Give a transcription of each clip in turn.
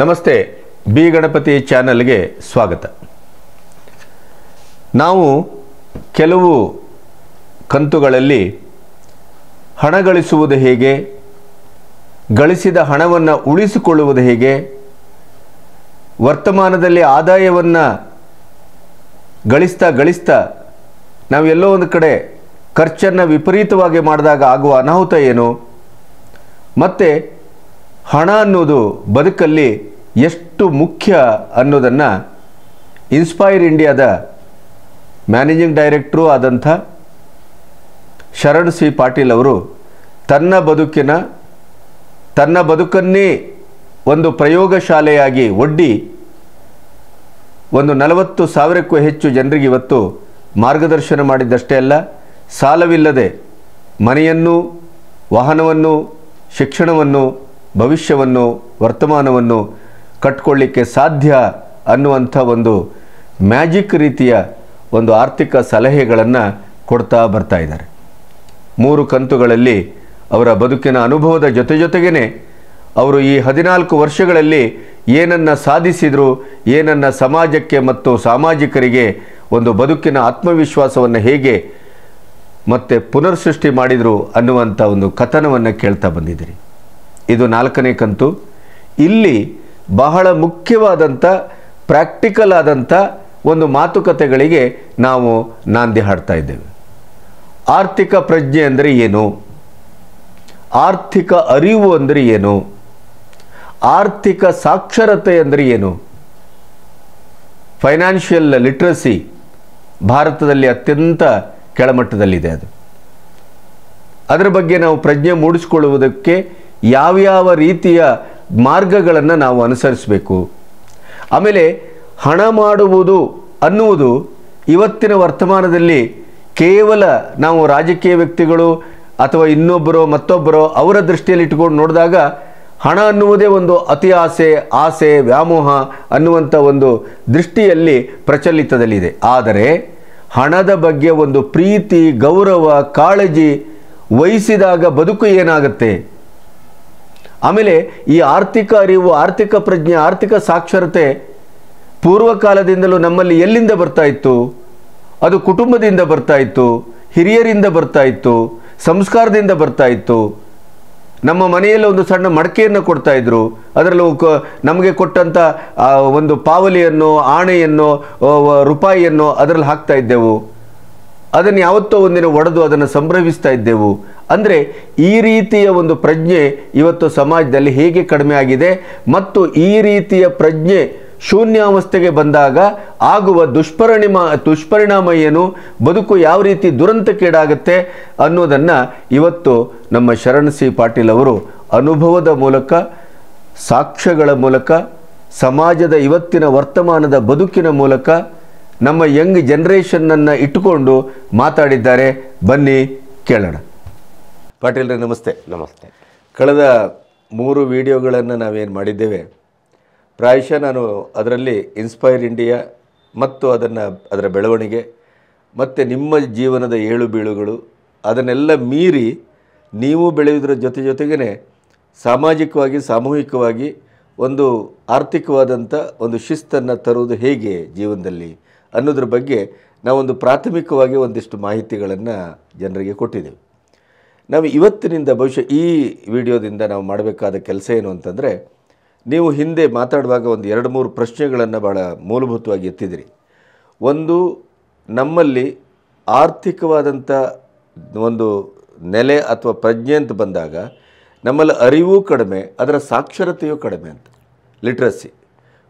ನಮಸ್ತೆ ಬಿ ಗಣಪತಿ ಚಾನಲ್ಗೆ ಸ್ವಾಗತ ನಾವು ಕೆಲವು ಕಂತುಗಳಲ್ಲಿ ಹಣ ಗಳಿಸುವುದು ಹೇಗೆ ಗಳಿಸಿದ ಹಣವನ್ನು ಉಳಿಸಿಕೊಳ್ಳುವುದು ಹೇಗೆ ವರ್ತಮಾನದಲ್ಲಿ ಆದಾಯವನ್ನು ಗಳಿಸ್ತಾ ಗಳಿಸ್ತಾ ನಾವು ಎಲ್ಲೋ ಒಂದು ಕಡೆ ಖರ್ಚನ್ನು ವಿಪರೀತವಾಗಿ ಮಾಡಿದಾಗ ಆಗುವ ಅನಾಹುತ ಏನು ಮತ್ತು ಹಣ ಅನ್ನೋದು ಬದುಕಲ್ಲಿ ಎಷ್ಟು ಮುಖ್ಯ ಅನ್ನೋದನ್ನು ಇನ್ಸ್ಪೈರ್ ಇಂಡಿಯಾದ ಮ್ಯಾನೇಜಿಂಗ್ ಡೈರೆಕ್ಟ್ರೂ ಆದಂಥ ಶರಣ್ ಸಿ ಪಾಟೀಲ್ ಅವರು ತನ್ನ ಬದುಕಿನ ತನ್ನ ಬದುಕನ್ನೇ ಒಂದು ಪ್ರಯೋಗ ಶಾಲೆಯಾಗಿ ಒಡ್ಡಿ ಒಂದು ನಲವತ್ತು ಸಾವಿರಕ್ಕೂ ಹೆಚ್ಚು ಜನರಿಗೆ ಇವತ್ತು ಮಾರ್ಗದರ್ಶನ ಮಾಡಿದ್ದಷ್ಟೇ ಅಲ್ಲ ಸಾಲವಿಲ್ಲದೆ ಮನೆಯನ್ನು ವಾಹನವನ್ನು ಶಿಕ್ಷಣವನ್ನು ಭವಿಷ್ಯವನ್ನು ವರ್ತಮಾನವನ್ನು ಕಟ್ಕೊಳ್ಳಿಕ್ಕೆ ಸಾಧ್ಯ ಅನ್ನುವಂಥ ಒಂದು ಮ್ಯಾಜಿಕ್ ರೀತಿಯ ಒಂದು ಆರ್ಥಿಕ ಸಲಹೆಗಳನ್ನು ಕೊಡ್ತಾ ಬರ್ತಾ ಇದ್ದಾರೆ ಮೂರು ಕಂತುಗಳಲ್ಲಿ ಅವರ ಬದುಕಿನ ಅನುಭವದ ಜೊತೆ ಜೊತೆಗೇನೆ ಅವರು ಈ ಹದಿನಾಲ್ಕು ವರ್ಷಗಳಲ್ಲಿ ಏನನ್ನು ಸಾಧಿಸಿದರು ಏನನ್ನು ಸಮಾಜಕ್ಕೆ ಮತ್ತು ಸಾಮಾಜಿಕರಿಗೆ ಒಂದು ಬದುಕಿನ ಆತ್ಮವಿಶ್ವಾಸವನ್ನು ಹೇಗೆ ಮತ್ತೆ ಪುನರ್ ಸೃಷ್ಟಿ ಮಾಡಿದರು ಅನ್ನುವಂಥ ಒಂದು ಕಥನವನ್ನು ಕೇಳ್ತಾ ಬಂದಿದ್ದೀರಿ ಇದು ನಾಲ್ಕನೇ ಕಂತು ಇಲ್ಲಿ ಬಹಳ ಮುಖ್ಯವಾದಂಥ ಪ್ರಾಕ್ಟಿಕಲ್ ಆದಂಥ ಒಂದು ಮಾತುಕತೆಗಳಿಗೆ ನಾವು ನಾಂದಿ ಹಾಡ್ತಾ ಇದ್ದೇವೆ ಆರ್ಥಿಕ ಪ್ರಜ್ಞೆ ಅಂದರೆ ಏನು ಆರ್ಥಿಕ ಅರಿವು ಅಂದರೆ ಏನು ಆರ್ಥಿಕ ಸಾಕ್ಷರತೆ ಅಂದರೆ ಏನು ಫೈನಾನ್ಷಿಯಲ್ ಲಿಟ್ರಸಿ ಭಾರತದಲ್ಲಿ ಅತ್ಯಂತ ಕೆಳಮಟ್ಟದಲ್ಲಿದೆ ಅದು ಅದರ ಬಗ್ಗೆ ನಾವು ಪ್ರಜ್ಞೆ ಮೂಡಿಸಿಕೊಳ್ಳುವುದಕ್ಕೆ ಯಾವ್ಯಾವ ರೀತಿಯ ಮಾರ್ಗಗಳನ್ನು ನಾವು ಅನುಸರಿಸಬೇಕು ಆಮೇಲೆ ಹಣ ಮಾಡುವುದು ಅನ್ನುವುದು ಇವತ್ತಿನ ವರ್ತಮಾನದಲ್ಲಿ ಕೇವಲ ನಾವು ರಾಜಕೀಯ ವ್ಯಕ್ತಿಗಳು ಅಥವಾ ಇನ್ನೊಬ್ಬರೋ ಮತ್ತೊಬ್ಬರೋ ಅವರ ದೃಷ್ಟಿಯಲ್ಲಿ ಇಟ್ಕೊಂಡು ನೋಡಿದಾಗ ಹಣ ಅನ್ನುವುದೇ ಒಂದು ಅತಿ ಆಸೆ ಆಸೆ ವ್ಯಾಮೋಹ ಅನ್ನುವಂಥ ಒಂದು ದೃಷ್ಟಿಯಲ್ಲಿ ಪ್ರಚಲಿತದಲ್ಲಿದೆ ಆದರೆ ಹಣದ ಬಗ್ಗೆ ಒಂದು ಪ್ರೀತಿ ಗೌರವ ಕಾಳಜಿ ವಹಿಸಿದಾಗ ಬದುಕು ಏನಾಗುತ್ತೆ ಆಮೇಲೆ ಈ ಆರ್ಥಿಕ ಅರಿವು ಆರ್ಥಿಕ ಪ್ರಜ್ಞೆ ಆರ್ಥಿಕ ಸಾಕ್ಷರತೆ ಪೂರ್ವಕಾಲದಿಂದಲೂ ನಮ್ಮಲ್ಲಿ ಎಲ್ಲಿಂದ ಬರ್ತಾ ಇತ್ತು ಅದು ಕುಟುಂಬದಿಂದ ಬರ್ತಾ ಇತ್ತು ಹಿರಿಯರಿಂದ ಬರ್ತಾ ಇತ್ತು ಸಂಸ್ಕಾರದಿಂದ ಬರ್ತಾ ಇತ್ತು ನಮ್ಮ ಮನೆಯಲ್ಲಿ ಒಂದು ಸಣ್ಣ ಮಡಕೆಯನ್ನು ಕೊಡ್ತಾ ಇದ್ರು ಅದರಲ್ಲೂ ನಮಗೆ ಕೊಟ್ಟಂಥ ಒಂದು ಪಾವಲಿಯನ್ನು ಆಣೆಯನ್ನು ರೂಪಾಯಿಯನ್ನು ಅದರಲ್ಲಿ ಹಾಕ್ತಾ ಇದ್ದೆವು ಅದನ್ನು ಯಾವತ್ತೋ ಒಂದಿನ ಒಡೆದು ಅದನ್ನು ಸಂಭ್ರಮಿಸ್ತಾ ಇದ್ದೆವು ಅಂದರೆ ಈ ರೀತಿಯ ಒಂದು ಪ್ರಜ್ಞೆ ಇವತ್ತು ಸಮಾಜದಲ್ಲಿ ಹೇಗೆ ಕಡಿಮೆ ಆಗಿದೆ ಮತ್ತು ಈ ರೀತಿಯ ಪ್ರಜ್ಞೆ ಶೂನ್ಯಾವಸ್ಥೆಗೆ ಬಂದಾಗ ಆಗುವ ದುಷ್ಪರಿಣಿಮ ದುಷ್ಪರಿಣಾಮ ಏನು ಬದುಕು ಯಾವ ರೀತಿ ದುರಂತಕ್ಕೀಡಾಗುತ್ತೆ ಅನ್ನೋದನ್ನು ಇವತ್ತು ನಮ್ಮ ಶರಣ್ ಸಿ ಪಾಟೀಲ್ ಅವರು ಅನುಭವದ ಮೂಲಕ ಸಾಕ್ಷ್ಯಗಳ ಮೂಲಕ ಸಮಾಜದ ಇವತ್ತಿನ ವರ್ತಮಾನದ ಬದುಕಿನ ಮೂಲಕ ನಮ್ಮ ಯಂಗ್ ಜನರೇಷನ್ನನ್ನು ಇಟ್ಟುಕೊಂಡು ಮಾತಾಡಿದ್ದಾರೆ ಬನ್ನಿ ಕೇಳೋಣ ಪಾಟೀಲ್ರೆ ನಮಸ್ತೆ ನಮಸ್ತೆ ಕಳೆದ ಮೂರು ವಿಡಿಯೋಗಳನ್ನು ನಾವೇನು ಮಾಡಿದ್ದೇವೆ ಪ್ರಾಯಶಃ ನಾನು ಅದರಲ್ಲಿ ಇನ್ಸ್ಪೈರ್ ಇಂಡಿಯಾ ಮತ್ತು ಅದನ್ನು ಅದರ ಬೆಳವಣಿಗೆ ಮತ್ತು ನಿಮ್ಮ ಜೀವನದ ಏಳು ಬೀಳುಗಳು ಅದನ್ನೆಲ್ಲ ಮೀರಿ ನೀವು ಬೆಳೆಯುವುದರ ಜೊತೆ ಜೊತೆಗೇ ಸಾಮಾಜಿಕವಾಗಿ ಸಾಮೂಹಿಕವಾಗಿ ಒಂದು ಆರ್ಥಿಕವಾದಂಥ ಒಂದು ಶಿಸ್ತನ್ನು ತರುವುದು ಹೇಗೆ ಜೀವನದಲ್ಲಿ ಅನ್ನೋದ್ರ ಬಗ್ಗೆ ನಾವೊಂದು ಪ್ರಾಥಮಿಕವಾಗಿ ಒಂದಿಷ್ಟು ಮಾಹಿತಿಗಳನ್ನು ಜನರಿಗೆ ಕೊಟ್ಟಿದ್ದೇವೆ ನಾವು ಇವತ್ತಿನಿಂದ ಬಹುಶಃ ಈ ವಿಡಿಯೋದಿಂದ ನಾವು ಮಾಡಬೇಕಾದ ಕೆಲಸ ಏನು ಅಂತಂದರೆ ನೀವು ಹಿಂದೆ ಮಾತಾಡುವಾಗ ಒಂದು ಎರಡು ಮೂರು ಪ್ರಶ್ನೆಗಳನ್ನು ಭಾಳ ಮೂಲಭೂತವಾಗಿ ಎತ್ತಿದಿರಿ ಒಂದು ನಮ್ಮಲ್ಲಿ ಆರ್ಥಿಕವಾದಂಥ ಒಂದು ನೆಲೆ ಅಥವಾ ಪ್ರಜ್ಞೆ ಅಂತ ಬಂದಾಗ ನಮ್ಮಲ್ಲಿ ಅರಿವು ಕಡಿಮೆ ಅದರ ಸಾಕ್ಷರತೆಯೂ ಕಡಿಮೆ ಅಂತ ಲಿಟ್ರಸಿ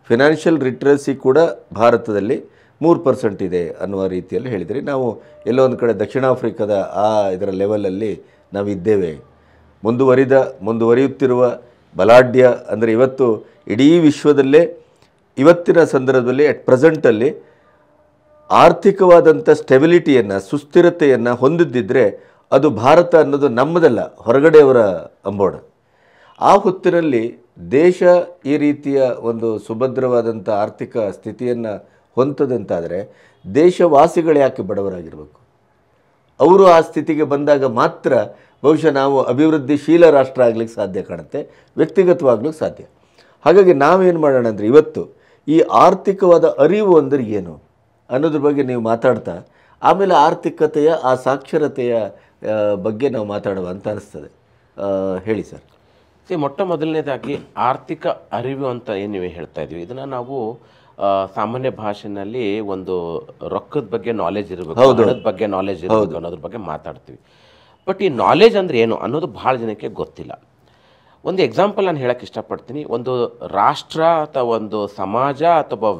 ಫಿನಾನ್ಷಿಯಲ್ ಲಿಟ್ರಸಿ ಕೂಡ ಭಾರತದಲ್ಲಿ ಮೂರು ಪರ್ಸೆಂಟ್ ಇದೆ ಅನ್ನುವ ರೀತಿಯಲ್ಲಿ ಹೇಳಿದ್ರಿ ನಾವು ಎಲ್ಲೋ ಒಂದು ಕಡೆ ದಕ್ಷಿಣ ಆಫ್ರಿಕಾದ ಆ ಇದರ ಲೆವೆಲಲ್ಲಿ ನಾವಿದ್ದೇವೆ ಮುಂದುವರಿದ ಮುಂದುವರಿಯುತ್ತಿರುವ ಬಲಾಢ್ಯ ಅಂದರೆ ಇವತ್ತು ಇಡೀ ವಿಶ್ವದಲ್ಲೇ ಇವತ್ತಿನ ಸಂದರ್ಭದಲ್ಲಿ ಅಟ್ ಪ್ರೆಸೆಂಟಲ್ಲಿ ಆರ್ಥಿಕವಾದಂಥ ಸ್ಟೆಬಿಲಿಟಿಯನ್ನು ಸುಸ್ಥಿರತೆಯನ್ನು ಹೊಂದಿದ್ದಿದ್ರೆ ಅದು ಭಾರತ ಅನ್ನೋದು ನಮ್ಮದಲ್ಲ ಹೊರಗಡೆಯವರ ಅಂಬೋಣ ಆ ಹೊತ್ತಿನಲ್ಲಿ ದೇಶ ಈ ರೀತಿಯ ಒಂದು ಸುಭದ್ರವಾದಂಥ ಆರ್ಥಿಕ ಸ್ಥಿತಿಯನ್ನು ಹೊಂತದಂತಾದರೆ ದೇಶವಾಸಿಗಳು ಯಾಕೆ ಬಡವರಾಗಿರಬೇಕು ಅವರು ಆ ಸ್ಥಿತಿಗೆ ಬಂದಾಗ ಮಾತ್ರ ಬಹುಶಃ ನಾವು ಅಭಿವೃದ್ಧಿಶೀಲ ರಾಷ್ಟ್ರ ಆಗ್ಲಿಕ್ಕೆ ಸಾಧ್ಯ ಕಾಣುತ್ತೆ ವ್ಯಕ್ತಿಗತವಾಗ್ಲಿಕ್ಕೆ ಸಾಧ್ಯ ಹಾಗಾಗಿ ನಾವೇನು ಮಾಡೋಣ ಅಂದರೆ ಇವತ್ತು ಈ ಆರ್ಥಿಕವಾದ ಅರಿವು ಅಂದರೆ ಏನು ಅನ್ನೋದ್ರ ಬಗ್ಗೆ ನೀವು ಮಾತಾಡ್ತಾ ಆಮೇಲೆ ಆರ್ಥಿಕತೆಯ ಆ ಸಾಕ್ಷರತೆಯ ಬಗ್ಗೆ ನಾವು ಮಾತಾಡುವ ಅಂತ ಅನಿಸ್ತದೆ ಹೇಳಿ ಸರ್ ಮೊಟ್ಟ ಮೊದಲನೇದಾಗಿ ಆರ್ಥಿಕ ಅರಿವು ಅಂತ ಏನು ನೀವು ಹೇಳ್ತಾ ಇದೀವಿ ಇದನ್ನು ನಾವು ಸಾಮಾನ್ಯ ಭಾಷೆನಲ್ಲಿ ಒಂದು ರೊಕ್ಕದ ಬಗ್ಗೆ ನಾಲೆಜ್ ಇರಬೇಕು ಹಣದ ಬಗ್ಗೆ ನಾಲೆಜ್ ಇರಬೇಕು ಅನ್ನೋದ್ರ ಬಗ್ಗೆ ಮಾತಾಡ್ತೀವಿ ಬಟ್ ಈ ನಾಲೆಜ್ ಅಂದರೆ ಏನು ಅನ್ನೋದು ಭಾಳ ಜನಕ್ಕೆ ಗೊತ್ತಿಲ್ಲ ಒಂದು ಎಕ್ಸಾಂಪಲ್ ನಾನು ಹೇಳಕ್ ಇಷ್ಟಪಡ್ತೀನಿ ಒಂದು ರಾಷ್ಟ್ರ ಅಥವಾ ಒಂದು ಸಮಾಜ ಅಥವಾ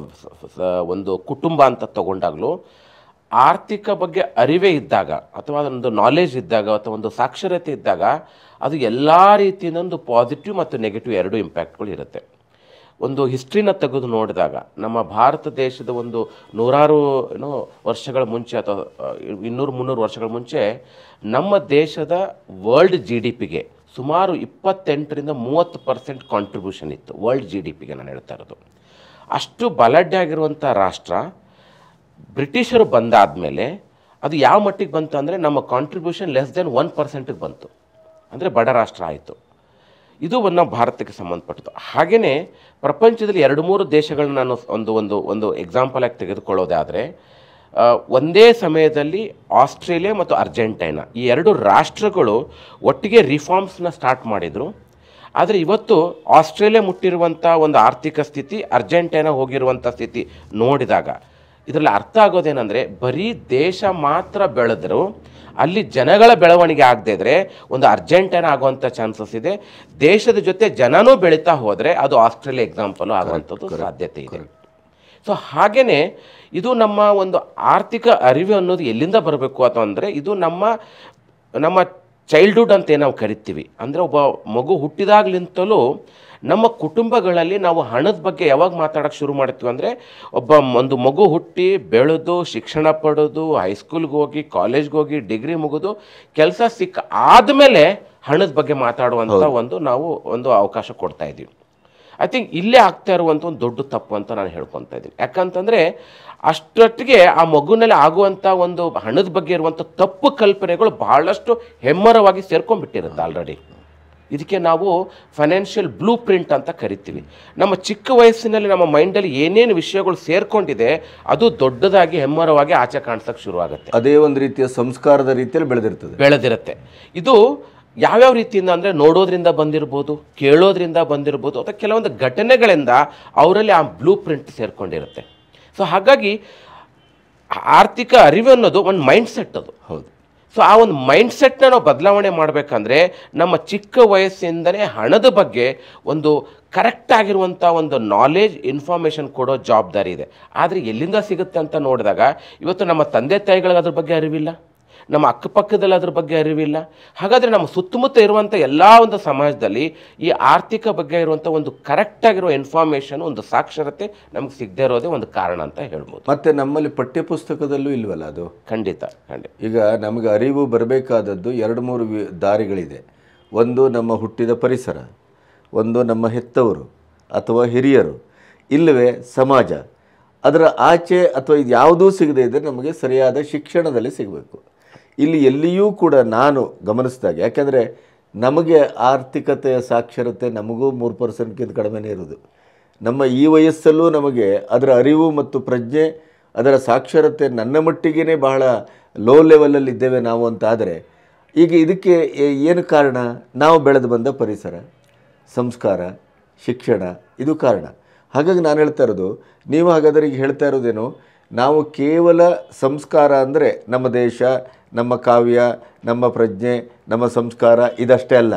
ಒಂದು ಕುಟುಂಬ ಅಂತ ತಗೊಂಡಾಗಲೂ ಆರ್ಥಿಕ ಬಗ್ಗೆ ಅರಿವೇ ಇದ್ದಾಗ ಅಥವಾ ಅದೊಂದು ನಾಲೆಜ್ ಇದ್ದಾಗ ಅಥವಾ ಒಂದು ಸಾಕ್ಷರತೆ ಇದ್ದಾಗ ಅದು ಎಲ್ಲ ರೀತಿಯಿಂದ ಒಂದು ಪಾಸಿಟಿವ್ ಮತ್ತು ನೆಗೆಟಿವ್ ಎರಡು ಇಂಪ್ಯಾಕ್ಟ್ಗಳು ಇರುತ್ತೆ ಒಂದು ಹಿಸ್ಟ್ರಿನ ತೆಗೆದು ನೋಡಿದಾಗ ನಮ್ಮ ಭಾರತ ದೇಶದ ಒಂದು ನೂರಾರು ಏನೋ ವರ್ಷಗಳ ಮುಂಚೆ ಅಥವಾ ಇನ್ನೂರು ಮುನ್ನೂರು ವರ್ಷಗಳ ಮುಂಚೆ ನಮ್ಮ ದೇಶದ ವರ್ಲ್ಡ್ ಜಿ ಡಿ ಪಿಗೆ ಸುಮಾರು ಇಪ್ಪತ್ತೆಂಟರಿಂದ ಮೂವತ್ತು ಪರ್ಸೆಂಟ್ ಕಾಂಟ್ರಿಬ್ಯೂಷನ್ ಇತ್ತು ವರ್ಲ್ಡ್ ಜಿ ಡಿ ಪಿಗೆ ನಾನು ಹೇಳ್ತಾ ಇರೋದು ಅಷ್ಟು ಬಲಾಢ್ಯ ರಾಷ್ಟ್ರ ಬ್ರಿಟಿಷರು ಬಂದಾದ ಮೇಲೆ ಅದು ಯಾವ ಮಟ್ಟಿಗೆ ಬಂತು ಅಂದರೆ ನಮ್ಮ ಕಾಂಟ್ರಿಬ್ಯೂಷನ್ ಲೆಸ್ ದೆನ್ ಒನ್ ಪರ್ಸೆಂಟಿಗೆ ಬಂತು ಅಂದರೆ ಬಡ ರಾಷ್ಟ್ರ ಆಯಿತು ಇದು ಒಂದು ಭಾರತಕ್ಕೆ ಸಂಬಂಧಪಟ್ಟದ್ದು ಹಾಗೆಯೇ ಪ್ರಪಂಚದಲ್ಲಿ ಎರಡು ಮೂರು ದೇಶಗಳನ್ನ ನಾನು ಒಂದು ಒಂದು ಒಂದು ಎಕ್ಸಾಂಪಲ್ ಆಗಿ ತೆಗೆದುಕೊಳ್ಳೋದಾದರೆ ಒಂದೇ ಸಮಯದಲ್ಲಿ ಆಸ್ಟ್ರೇಲಿಯಾ ಮತ್ತು ಅರ್ಜೆಂಟೈನಾ ಈ ಎರಡು ರಾಷ್ಟ್ರಗಳು ಒಟ್ಟಿಗೆ ರಿಫಾರ್ಮ್ಸ್ನ ಸ್ಟಾರ್ಟ್ ಮಾಡಿದರು ಆದರೆ ಇವತ್ತು ಆಸ್ಟ್ರೇಲಿಯಾ ಮುಟ್ಟಿರುವಂಥ ಒಂದು ಆರ್ಥಿಕ ಸ್ಥಿತಿ ಅರ್ಜೆಂಟೈನಾ ಹೋಗಿರುವಂಥ ಸ್ಥಿತಿ ನೋಡಿದಾಗ ಇದರಲ್ಲಿ ಅರ್ಥ ಆಗೋದೇನೆಂದರೆ ಬರೀ ದೇಶ ಮಾತ್ರ ಬೆಳೆದ್ರು ಅಲ್ಲಿ ಜನಗಳ ಬೆಳವಣಿಗೆ ಆಗದೇ ಇದ್ದರೆ ಒಂದು ಅರ್ಜೆಂಟೈನ್ ಆಗುವಂಥ ಚಾನ್ಸಸ್ ಇದೆ ದೇಶದ ಜೊತೆ ಜನನೂ ಬೆಳೀತಾ ಹೋದರೆ ಅದು ಆಸ್ಟ್ರೇಲಿಯಾ ಎಕ್ಸಾಂಪಲು ಆಗುವಂಥದ್ದು ಸಾಧ್ಯತೆ ಇದೆ ಸೊ ಹಾಗೆಯೇ ಇದು ನಮ್ಮ ಒಂದು ಆರ್ಥಿಕ ಅರಿವು ಅನ್ನೋದು ಎಲ್ಲಿಂದ ಬರಬೇಕು ಅಂದರೆ ಇದು ನಮ್ಮ ನಮ್ಮ ಚೈಲ್ಡ್ಹುಡ್ ಅಂತ ನಾವು ಕರಿತೀವಿ ಅಂದರೆ ಒಬ್ಬ ಮಗು ಹುಟ್ಟಿದಾಗ್ಲಿಂತಲೂ ನಮ್ಮ ಕುಟುಂಬಗಳಲ್ಲಿ ನಾವು ಹಣದ ಬಗ್ಗೆ ಯಾವಾಗ ಮಾತಾಡೋಕ್ಕೆ ಶುರು ಮಾಡ್ತೀವಿ ಅಂದರೆ ಒಬ್ಬ ಒಂದು ಮಗು ಹುಟ್ಟಿ ಬೆಳೆದು ಶಿಕ್ಷಣ ಪಡೆದು ಹೈಸ್ಕೂಲ್ಗೆ ಹೋಗಿ ಕಾಲೇಜ್ಗೆ ಹೋಗಿ ಡಿಗ್ರಿ ಮುಗಿದು ಕೆಲಸ ಸಿಕ್ಕ ಆದಮೇಲೆ ಹಣದ ಬಗ್ಗೆ ಮಾತಾಡುವಂಥ ಒಂದು ನಾವು ಒಂದು ಅವಕಾಶ ಕೊಡ್ತಾ ಇದ್ದೀವಿ ಐ ಥಿಂಕ್ ಇಲ್ಲೇ ಆಗ್ತಾ ಇರುವಂಥ ಒಂದು ದೊಡ್ಡ ತಪ್ಪು ಅಂತ ನಾನು ಹೇಳ್ಕೊತಾ ಇದ್ದೀನಿ ಯಾಕಂತಂದರೆ ಅಷ್ಟೊಟ್ಟಿಗೆ ಆ ಮಗುನಲ್ಲಿ ಆಗುವಂಥ ಒಂದು ಹಣದ ಬಗ್ಗೆ ಇರುವಂಥ ತಪ್ಪು ಕಲ್ಪನೆಗಳು ಬಹಳಷ್ಟು ಹೆಮ್ಮರವಾಗಿ ಸೇರ್ಕೊಂಡ್ಬಿಟ್ಟಿರುತ್ತೆ ಆಲ್ರೆಡಿ ಇದಕ್ಕೆ ನಾವು ಫೈನಾನ್ಷಿಯಲ್ ಬ್ಲೂ ಪ್ರಿಂಟ್ ಅಂತ ಕರಿತೀವಿ ನಮ್ಮ ಚಿಕ್ಕ ವಯಸ್ಸಿನಲ್ಲಿ ನಮ್ಮ ಮೈಂಡಲ್ಲಿ ಏನೇನು ವಿಷಯಗಳು ಸೇರ್ಕೊಂಡಿದೆ ಅದು ದೊಡ್ಡದಾಗಿ ಹೆಮ್ಮರವಾಗಿ ಆಚೆ ಕಾಣಿಸೋಕ್ಕೆ ಶುರುವಾಗುತ್ತೆ ಅದೇ ಒಂದು ರೀತಿಯ ಸಂಸ್ಕಾರದ ರೀತಿಯಲ್ಲಿ ಬೆಳೆದಿರ್ತದೆ ಬೆಳೆದಿರುತ್ತೆ ಇದು ಯಾವ್ಯಾವ ರೀತಿಯಿಂದ ಅಂದರೆ ನೋಡೋದ್ರಿಂದ ಬಂದಿರ್ಬೋದು ಕೇಳೋದ್ರಿಂದ ಬಂದಿರ್ಬೋದು ಅಥವಾ ಕೆಲವೊಂದು ಘಟನೆಗಳಿಂದ ಅವರಲ್ಲಿ ಆ ಬ್ಲೂ ಪ್ರಿಂಟ್ ಸೇರ್ಕೊಂಡಿರುತ್ತೆ ಸೊ ಹಾಗಾಗಿ ಆರ್ಥಿಕ ಅರಿವು ಅನ್ನೋದು ಒಂದು ಮೈಂಡ್ಸೆಟ್ ಅದು ಹೌದು ಸೊ ಆ ಒಂದು ಮೈಂಡ್ಸೆಟ್ನ ನಾವು ಬದಲಾವಣೆ ಮಾಡಬೇಕಂದ್ರೆ ನಮ್ಮ ಚಿಕ್ಕ ವಯಸ್ಸಿಂದನೇ ಹಣದ ಬಗ್ಗೆ ಒಂದು ಕರೆಕ್ಟ್ ಆಗಿರುವಂಥ ಒಂದು ನಾಲೆಜ್ ಇನ್ಫಾರ್ಮೇಷನ್ ಕೊಡೋ ಜವಾಬ್ದಾರಿ ಇದೆ ಆದರೆ ಎಲ್ಲಿಂದ ಸಿಗುತ್ತೆ ಅಂತ ನೋಡಿದಾಗ ಇವತ್ತು ನಮ್ಮ ತಂದೆ ತಾಯಿಗಳಿಗೆ ಅದ್ರ ಬಗ್ಗೆ ಅರಿವಿಲ್ಲ ನಮ್ಮ ಅಕ್ಕಪಕ್ಕದಲ್ಲಿ ಅದ್ರ ಬಗ್ಗೆ ಅರಿವಿಲ್ಲ ಹಾಗಾದರೆ ನಮ್ಮ ಸುತ್ತಮುತ್ತ ಇರುವಂಥ ಎಲ್ಲ ಒಂದು ಸಮಾಜದಲ್ಲಿ ಈ ಆರ್ಥಿಕ ಬಗ್ಗೆ ಇರುವಂಥ ಒಂದು ಕರೆಕ್ಟಾಗಿರೋ ಇನ್ಫಾರ್ಮೇಷನ್ ಒಂದು ಸಾಕ್ಷರತೆ ನಮ್ಗೆ ಸಿಗದೆ ಇರೋದೇ ಒಂದು ಕಾರಣ ಅಂತ ಹೇಳ್ಬೋದು ಮತ್ತು ನಮ್ಮಲ್ಲಿ ಪಠ್ಯಪುಸ್ತಕದಲ್ಲೂ ಇಲ್ವಲ್ಲ ಅದು ಖಂಡಿತ ಖಂಡಿತ ಈಗ ನಮಗೆ ಅರಿವು ಬರಬೇಕಾದದ್ದು ಎರಡು ಮೂರು ದಾರಿಗಳಿದೆ ಒಂದು ನಮ್ಮ ಹುಟ್ಟಿದ ಪರಿಸರ ಒಂದು ನಮ್ಮ ಹೆತ್ತವರು ಅಥವಾ ಹಿರಿಯರು ಇಲ್ಲವೇ ಸಮಾಜ ಅದರ ಆಚೆ ಅಥವಾ ಇದು ಯಾವುದೂ ಸಿಗದೇ ಇದ್ದರೆ ನಮಗೆ ಸರಿಯಾದ ಶಿಕ್ಷಣದಲ್ಲಿ ಸಿಗಬೇಕು ಇಲ್ಲಿ ಎಲ್ಲಿಯೂ ಕೂಡ ನಾನು ಗಮನಿಸಿದಾಗ ಯಾಕೆಂದರೆ ನಮಗೆ ಆರ್ಥಿಕತೆಯ ಸಾಕ್ಷರತೆ ನಮಗೂ ಮೂರು ಪರ್ಸೆಂಟ್ಗಿಂತ ಕಡಿಮೆನೇ ಇರೋದು ನಮ್ಮ ಈ ವಯಸ್ಸಲ್ಲೂ ನಮಗೆ ಅದರ ಅರಿವು ಮತ್ತು ಪ್ರಜ್ಞೆ ಅದರ ಸಾಕ್ಷರತೆ ನನ್ನ ಮಟ್ಟಿಗೇ ಬಹಳ ಲೋ ಲೆವೆಲಲ್ಲಿ ಇದ್ದೇವೆ ನಾವು ಅಂತಾದರೆ ಈಗ ಇದಕ್ಕೆ ಏನು ಕಾರಣ ನಾವು ಬೆಳೆದು ಬಂದ ಪರಿಸರ ಸಂಸ್ಕಾರ ಶಿಕ್ಷಣ ಇದು ಕಾರಣ ಹಾಗಾಗಿ ನಾನು ಹೇಳ್ತಾ ಇರೋದು ನೀವು ಹಾಗಾದರೆ ಈಗ ಹೇಳ್ತಾ ಇರೋದೇನು ನಾವು ಕೇವಲ ಸಂಸ್ಕಾರ ಅಂದರೆ ನಮ್ಮ ದೇಶ ನಮ್ಮ ಕಾವ್ಯ ನಮ್ಮ ಪ್ರಜ್ಞೆ ನಮ್ಮ ಸಂಸ್ಕಾರ ಇದಷ್ಟೇ ಅಲ್ಲ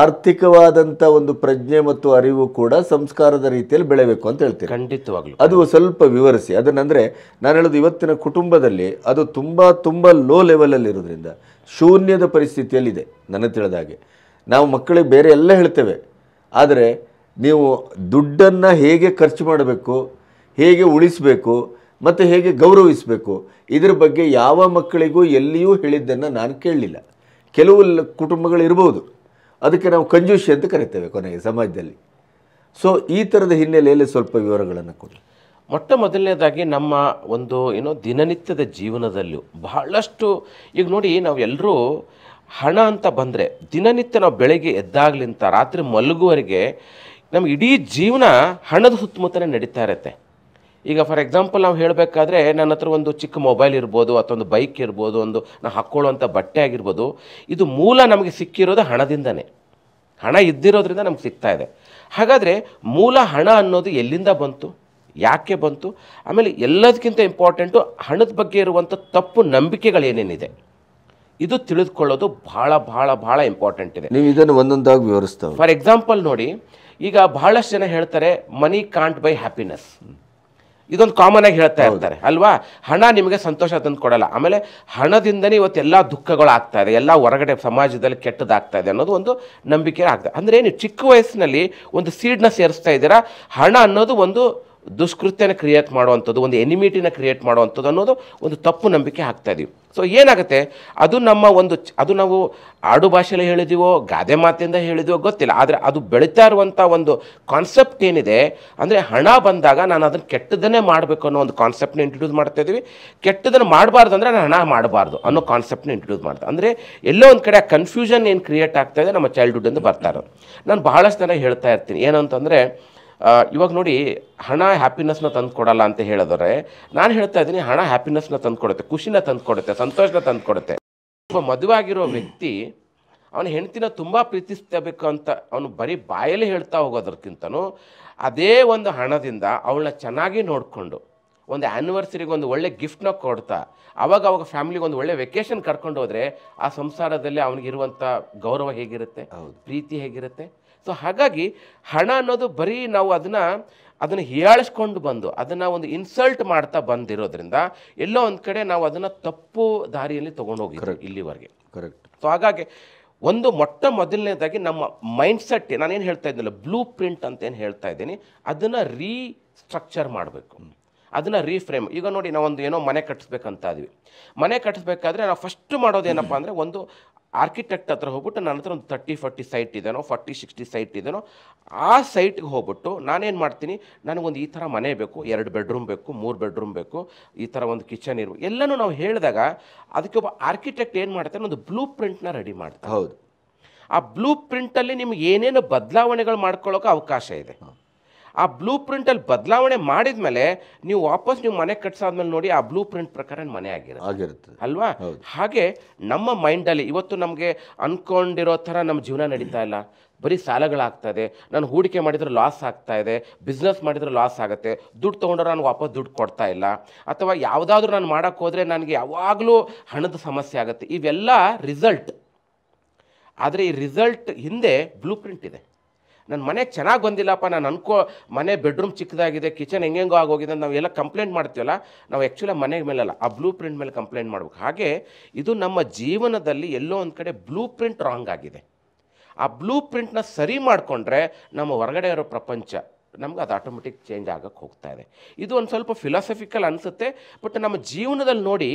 ಆರ್ಥಿಕವಾದಂಥ ಒಂದು ಪ್ರಜ್ಞೆ ಮತ್ತು ಅರಿವು ಕೂಡ ಸಂಸ್ಕಾರದ ರೀತಿಯಲ್ಲಿ ಬೆಳೆಯಬೇಕು ಅಂತ ಹೇಳ್ತೀರಿ ಖಂಡಿತವಾಗಲೂ ಅದು ಸ್ವಲ್ಪ ವಿವರಿಸಿ ಅದನ್ನಂದರೆ ನಾನು ಹೇಳೋದು ಇವತ್ತಿನ ಕುಟುಂಬದಲ್ಲಿ ಅದು ತುಂಬ ತುಂಬ ಲೋ ಲೆವೆಲಲ್ಲಿ ಇರೋದ್ರಿಂದ ಶೂನ್ಯದ ಪರಿಸ್ಥಿತಿಯಲ್ಲಿದೆ ನನ್ನ ತಿಳಿದ ಹಾಗೆ ನಾವು ಮಕ್ಕಳಿಗೆ ಬೇರೆ ಎಲ್ಲ ಹೇಳ್ತೇವೆ ಆದರೆ ನೀವು ದುಡ್ಡನ್ನು ಹೇಗೆ ಖರ್ಚು ಮಾಡಬೇಕು ಹೇಗೆ ಉಳಿಸಬೇಕು ಮತ್ತು ಹೇಗೆ ಗೌರವಿಸಬೇಕು ಇದರ ಬಗ್ಗೆ ಯಾವ ಮಕ್ಕಳಿಗೂ ಎಲ್ಲಿಯೂ ಹೇಳಿದ್ದನ್ನು ನಾನು ಕೇಳಲಿಲ್ಲ ಕೆಲವು ಕುಟುಂಬಗಳಿರ್ಬೋದು ಅದಕ್ಕೆ ನಾವು ಕಂಜೂಷಿ ಅಂತ ಕರಿತೇವೆ ಕೊನೆಗೆ ಸಮಾಜದಲ್ಲಿ ಸೊ ಈ ಥರದ ಹಿನ್ನೆಲೆಯಲ್ಲಿ ಸ್ವಲ್ಪ ವಿವರಗಳನ್ನು ಕೊಡಿ ಮೊಟ್ಟ ಮೊದಲನೇದಾಗಿ ನಮ್ಮ ಒಂದು ಏನೋ ದಿನನಿತ್ಯದ ಜೀವನದಲ್ಲೂ ಬಹಳಷ್ಟು ಈಗ ನೋಡಿ ನಾವೆಲ್ಲರೂ ಹಣ ಅಂತ ಬಂದರೆ ದಿನನಿತ್ಯ ನಾವು ಬೆಳಗ್ಗೆ ಎದ್ದಾಗ್ಲಿಂತ ರಾತ್ರಿ ಮಲಗುವವರೆಗೆ ನಮ್ಮ ಇಡೀ ಜೀವನ ಹಣದ ಸುತ್ತಮುತ್ತಲೇ ನಡೀತಾ ಇರುತ್ತೆ ಈಗ ಫಾರ್ ಎಕ್ಸಾಂಪಲ್ ನಾವು ಹೇಳಬೇಕಾದ್ರೆ ನನ್ನ ಹತ್ರ ಒಂದು ಚಿಕ್ಕ ಮೊಬೈಲ್ ಇರ್ಬೋದು ಅಥವಾ ಒಂದು ಬೈಕ್ ಇರ್ಬೋದು ಒಂದು ನಾವು ಹಾಕ್ಕೊಳ್ಳೋವಂಥ ಬಟ್ಟೆ ಆಗಿರ್ಬೋದು ಇದು ಮೂಲ ನಮಗೆ ಸಿಕ್ಕಿರೋದು ಹಣದಿಂದನೇ ಹಣ ಇದ್ದಿರೋದ್ರಿಂದ ನಮ್ಗೆ ಸಿಗ್ತಾ ಇದೆ ಹಾಗಾದರೆ ಮೂಲ ಹಣ ಅನ್ನೋದು ಎಲ್ಲಿಂದ ಬಂತು ಯಾಕೆ ಬಂತು ಆಮೇಲೆ ಎಲ್ಲದಕ್ಕಿಂತ ಇಂಪಾರ್ಟೆಂಟು ಹಣದ ಬಗ್ಗೆ ಇರುವಂಥ ತಪ್ಪು ನಂಬಿಕೆಗಳೇನೇನಿದೆ ಇದು ತಿಳಿದುಕೊಳ್ಳೋದು ಭಾಳ ಭಾಳ ಭಾಳ ಇಂಪಾರ್ಟೆಂಟ್ ಇದೆ ನೀವು ಇದನ್ನು ಒಂದೊಂದಾಗಿ ವಿವರಿಸ್ತಾ ಫಾರ್ ಎಕ್ಸಾಂಪಲ್ ನೋಡಿ ಈಗ ಬಹಳಷ್ಟು ಜನ ಹೇಳ್ತಾರೆ ಮನಿ ಕಾಂಟ್ ಬೈ ಹ್ಯಾಪಿನೆಸ್ ಇದೊಂದು ಕಾಮನ್ ಆಗಿ ಹೇಳ್ತಾ ಇರ್ತಾರೆ ಅಲ್ವಾ ಹಣ ನಿಮಗೆ ಸಂತೋಷ ತಂದು ಕೊಡಲ್ಲ ಆಮೇಲೆ ಹಣದಿಂದನೇ ಎಲ್ಲ ದುಃಖಗಳು ಆಗ್ತಾ ಇದೆ ಎಲ್ಲ ಹೊರಗಡೆ ಸಮಾಜದಲ್ಲಿ ಕೆಟ್ಟದಾಗ್ತಾ ಇದೆ ಅನ್ನೋದು ಒಂದು ನಂಬಿಕೆ ಆಗ್ತದೆ ಅಂದರೆ ಏನು ಚಿಕ್ಕ ವಯಸ್ಸಿನಲ್ಲಿ ಒಂದು ಸೀಡ್ನ ಸೇರಿಸ್ತಾ ಇದ್ದೀರಾ ಹಣ ಅನ್ನೋದು ಒಂದು ದುಷ್ಕೃತ್ಯನ ಕ್ರಿಯೇಟ್ ಮಾಡುವಂಥದ್ದು ಒಂದು ಎನಿಮಿಟಿನ ಕ್ರಿಯೇಟ್ ಮಾಡುವಂಥದ್ದು ಅನ್ನೋದು ಒಂದು ತಪ್ಪು ನಂಬಿಕೆ ಹಾಕ್ತಾ ಇದೀವಿ ಸೊ ಏನಾಗುತ್ತೆ ಅದು ನಮ್ಮ ಒಂದು ಅದು ನಾವು ಆಡು ಭಾಷೆಯಲ್ಲಿ ಹೇಳಿದೀವೋ ಗಾದೆ ಮಾತಿಂದ ಹೇಳಿದೀವೋ ಗೊತ್ತಿಲ್ಲ ಆದರೆ ಅದು ಬೆಳೀತಾ ಇರುವಂಥ ಒಂದು ಕಾನ್ಸೆಪ್ಟ್ ಏನಿದೆ ಅಂದರೆ ಹಣ ಬಂದಾಗ ನಾನು ಅದನ್ನು ಕೆಟ್ಟದನ್ನೇ ಮಾಡಬೇಕು ಅನ್ನೋ ಒಂದು ಕಾನ್ಸೆಪ್ಟ್ನ ಇಂಟ್ರೊಡ್ಯೂಸ್ ಮಾಡ್ತಾ ಇದ್ದೀವಿ ಕೆಟ್ಟದನ್ನು ಮಾಡಬಾರ್ದು ಅಂದರೆ ನಾನು ಹಣ ಮಾಡಬಾರ್ದು ಅನ್ನೋ ಕಾನ್ಸೆಪ್ಟ್ನ ಇಂಟ್ರೊಡ್ಯೂಸ್ ಮಾಡ್ತಾ ಅಂದರೆ ಎಲ್ಲೋ ಒಂದು ಕಡೆ ಕನ್ಫ್ಯೂಷನ್ ಏನು ಕ್ರಿಯೇಟ್ ಆಗ್ತಾ ಇದೆ ನಮ್ಮ ಚೈಲ್ಡ್ಹುಡ್ ಅಂತ ಬರ್ತಾರೋ ನಾನು ಬಹಳಷ್ಟು ಜನ ಹೇಳ್ತಾ ಇರ್ತೀನಿ ಏನಂತಂದರೆ ಇವಾಗ ನೋಡಿ ಹಣ ಹ್ಯಾಪಿನೆಸ್ನ ತಂದು ಕೊಡಲ್ಲ ಅಂತ ಹೇಳಿದ್ರೆ ನಾನು ಹೇಳ್ತಾ ಇದ್ದೀನಿ ಹಣ ಹ್ಯಾಪಿನೆಸ್ನ ತಂದು ಕೊಡುತ್ತೆ ಖುಷಿನ ತಂದು ಕೊಡುತ್ತೆ ಸಂತೋಷನ ತಂದು ಕೊಡುತ್ತೆ ಒಬ್ಬ ಮದುವಾಗಿರೋ ವ್ಯಕ್ತಿ ಅವನ ಹೆಂಡ್ತಿನ ತುಂಬ ಪ್ರೀತಿಸ್ತಬೇಕು ಅಂತ ಅವನು ಬರೀ ಬಾಯಲ್ಲಿ ಹೇಳ್ತಾ ಹೋಗೋದಕ್ಕಿಂತನೂ ಅದೇ ಒಂದು ಹಣದಿಂದ ಅವಳನ್ನ ಚೆನ್ನಾಗಿ ನೋಡಿಕೊಂಡು ಒಂದು ಆ್ಯನಿವರ್ಸರಿಗೆ ಒಂದು ಒಳ್ಳೆ ಗಿಫ್ಟ್ನ ಕೊಡ್ತಾ ಅವಾಗ ಅವಾಗ ಫ್ಯಾಮಿಲಿಗೆ ಒಂದು ಒಳ್ಳೆ ವೆಕೇಶನ್ ಕರ್ಕೊಂಡು ಹೋದರೆ ಆ ಸಂಸಾರದಲ್ಲಿ ಅವನಿಗಿರುವಂಥ ಗೌರವ ಹೇಗಿರುತ್ತೆ ಪ್ರೀತಿ ಹೇಗಿರುತ್ತೆ ಸೊ ಹಾಗಾಗಿ ಹಣ ಅನ್ನೋದು ಬರೀ ನಾವು ಅದನ್ನು ಅದನ್ನು ಹೀಯಾಳಿಸ್ಕೊಂಡು ಬಂದು ಅದನ್ನು ಒಂದು ಇನ್ಸಲ್ಟ್ ಮಾಡ್ತಾ ಬಂದಿರೋದ್ರಿಂದ ಎಲ್ಲೋ ಒಂದು ಕಡೆ ನಾವು ಅದನ್ನು ತಪ್ಪು ದಾರಿಯಲ್ಲಿ ತೊಗೊಂಡೋಗಿ ಇಲ್ಲಿವರೆಗೆ ಕರೆಕ್ಟ್ ಸೊ ಹಾಗಾಗಿ ಒಂದು ಮೊಟ್ಟ ಮೊದಲನೇದಾಗಿ ನಮ್ಮ ಮೈಂಡ್ಸೆಟ್ ಏನು ಹೇಳ್ತಾ ಇದ್ದಲ್ಲ ಬ್ಲೂ ಪ್ರಿಂಟ್ ಅಂತ ಏನು ಹೇಳ್ತಾ ಇದ್ದೀನಿ ಅದನ್ನು ರೀ ಸ್ಟ್ರಕ್ಚರ್ ಮಾಡಬೇಕು ಅದನ್ನು ರೀಫ್ರೇಮ್ ಈಗ ನೋಡಿ ನಾವೊಂದು ಏನೋ ಮನೆ ಕಟ್ಟಿಸ್ಬೇಕಂತ ಇದ್ವಿ ಮನೆ ಕಟ್ಟಿಸ್ಬೇಕಾದ್ರೆ ನಾವು ಫಸ್ಟ್ ಮಾಡೋದೇನಪ್ಪ ಅಂದರೆ ಒಂದು ಆರ್ಕಿಟೆಕ್ಟ್ ಹತ್ರ ಹೋಗ್ಬಿಟ್ಟು ನನ್ನ ಹತ್ರ ಒಂದು ಥರ್ಟಿ ಫಾರ್ಟಿ ಸೈಟ್ ಇದೆನೋ ಫಾರ್ಟಿ ಸಿಕ್ಸ್ಟಿ ಸೈಟ್ ಇದೆನೋ ಆ ಸೈಟ್ಗೆ ಹೋಗ್ಬಿಟ್ಟು ನಾನೇನು ಮಾಡ್ತೀನಿ ನನಗೊಂದು ಈ ಥರ ಮನೆ ಬೇಕು ಎರಡು ಬೆಡ್ರೂಮ್ ಬೇಕು ಮೂರು ಬೆಡ್ರೂಮ್ ಬೇಕು ಈ ಥರ ಒಂದು ಕಿಚನ್ ಇರಬೇಕು ಎಲ್ಲನೂ ನಾವು ಹೇಳಿದಾಗ ಅದಕ್ಕೆ ಒಬ್ಬ ಆರ್ಕಿಟೆಕ್ಟ್ ಏನು ಮಾಡ್ತಾನೆ ಒಂದು ಬ್ಲೂ ಪ್ರಿಂಟ್ನ ರೆಡಿ ಮಾಡ್ತಾನೆ ಹೌದು ಆ ಬ್ಲೂ ಪ್ರಿಂಟಲ್ಲಿ ನಿಮ್ಗೆ ಏನೇನು ಬದಲಾವಣೆಗಳು ಮಾಡ್ಕೊಳ್ಳೋಕೆ ಅವಕಾಶ ಇದೆ ಆ ಬ್ಲೂ ಪ್ರಿಂಟಲ್ಲಿ ಬದಲಾವಣೆ ಮಾಡಿದ ಮೇಲೆ ನೀವು ವಾಪಸ್ ನೀವು ಮನೆ ಕಟ್ಸಾದ್ಮೇಲೆ ನೋಡಿ ಆ ಬ್ಲೂ ಪ್ರಿಂಟ್ ಪ್ರಕಾರ ಮನೆ ಆಗಿರುತ್ತೆ ಆಗಿರುತ್ತೆ ಅಲ್ವಾ ಹಾಗೆ ನಮ್ಮ ಮೈಂಡಲ್ಲಿ ಇವತ್ತು ನಮಗೆ ಅನ್ಕೊಂಡಿರೋ ಥರ ನಮ್ಮ ಜೀವನ ನಡೀತಾ ಇಲ್ಲ ಬರೀ ಸಾಲಗಳಾಗ್ತದೆ ನಾನು ಹೂಡಿಕೆ ಮಾಡಿದ್ರೆ ಲಾಸ್ ಆಗ್ತಾ ಇದೆ ಬಿಸ್ನೆಸ್ ಮಾಡಿದರೆ ಲಾಸ್ ಆಗುತ್ತೆ ದುಡ್ಡು ತೊಗೊಂಡ್ರೆ ನಾನು ವಾಪಸ್ ದುಡ್ಡು ಕೊಡ್ತಾ ಇಲ್ಲ ಅಥವಾ ಯಾವುದಾದ್ರೂ ನಾನು ಮಾಡೋಕ್ಕೆ ಹೋದರೆ ನನಗೆ ಯಾವಾಗಲೂ ಹಣದ ಸಮಸ್ಯೆ ಆಗುತ್ತೆ ಇವೆಲ್ಲ ರಿಸಲ್ಟ್ ಆದರೆ ಈ ರಿಸಲ್ಟ್ ಹಿಂದೆ ಬ್ಲೂ ಪ್ರಿಂಟ್ ಇದೆ ನನ್ನ ಮನೆ ಚೆನ್ನಾಗಿ ಬಂದಿಲ್ಲಪ್ಪ ನಾನು ಅನ್ಕೋ ಮನೆ ಬೆಡ್ರೂಮ್ ಚಿಕ್ಕದಾಗಿದೆ ಕಿಚನ್ ಹೆಂಗೆಂಗೋ ಆಗೋಗಿದೆ ನಾವು ಎಲ್ಲ ಕಂಪ್ಲೇಂಟ್ ಮಾಡ್ತೀವಲ್ಲ ನಾವು ಆ್ಯಕ್ಚುಲಿ ಮನೆ ಮೇಲಲ್ಲ ಆ ಬ್ಲೂ ಪ್ರಿಂಟ್ ಮೇಲೆ ಕಂಪ್ಲೇಂಟ್ ಮಾಡಬೇಕು ಹಾಗೆ ಇದು ನಮ್ಮ ಜೀವನದಲ್ಲಿ ಎಲ್ಲೋ ಒಂದು ಕಡೆ ಬ್ಲೂ ಪ್ರಿಂಟ್ ರಾಂಗ್ ಆಗಿದೆ ಆ ಬ್ಲೂ ಪ್ರಿಂಟ್ನ ಸರಿ ಮಾಡಿಕೊಂಡ್ರೆ ನಮ್ಮ ಹೊರಗಡೆ ಇರೋ ಪ್ರಪಂಚ ನಮ್ಗೆ ಅದು ಆಟೋಮೆಟಿಕ್ ಚೇಂಜ್ ಆಗೋಕ್ಕೆ ಹೋಗ್ತಾ ಇದೆ ಇದು ಒಂದು ಸ್ವಲ್ಪ ಫಿಲಾಸಫಿಕಲ್ ಅನಿಸುತ್ತೆ ಬಟ್ ನಮ್ಮ ಜೀವನದಲ್ಲಿ ನೋಡಿ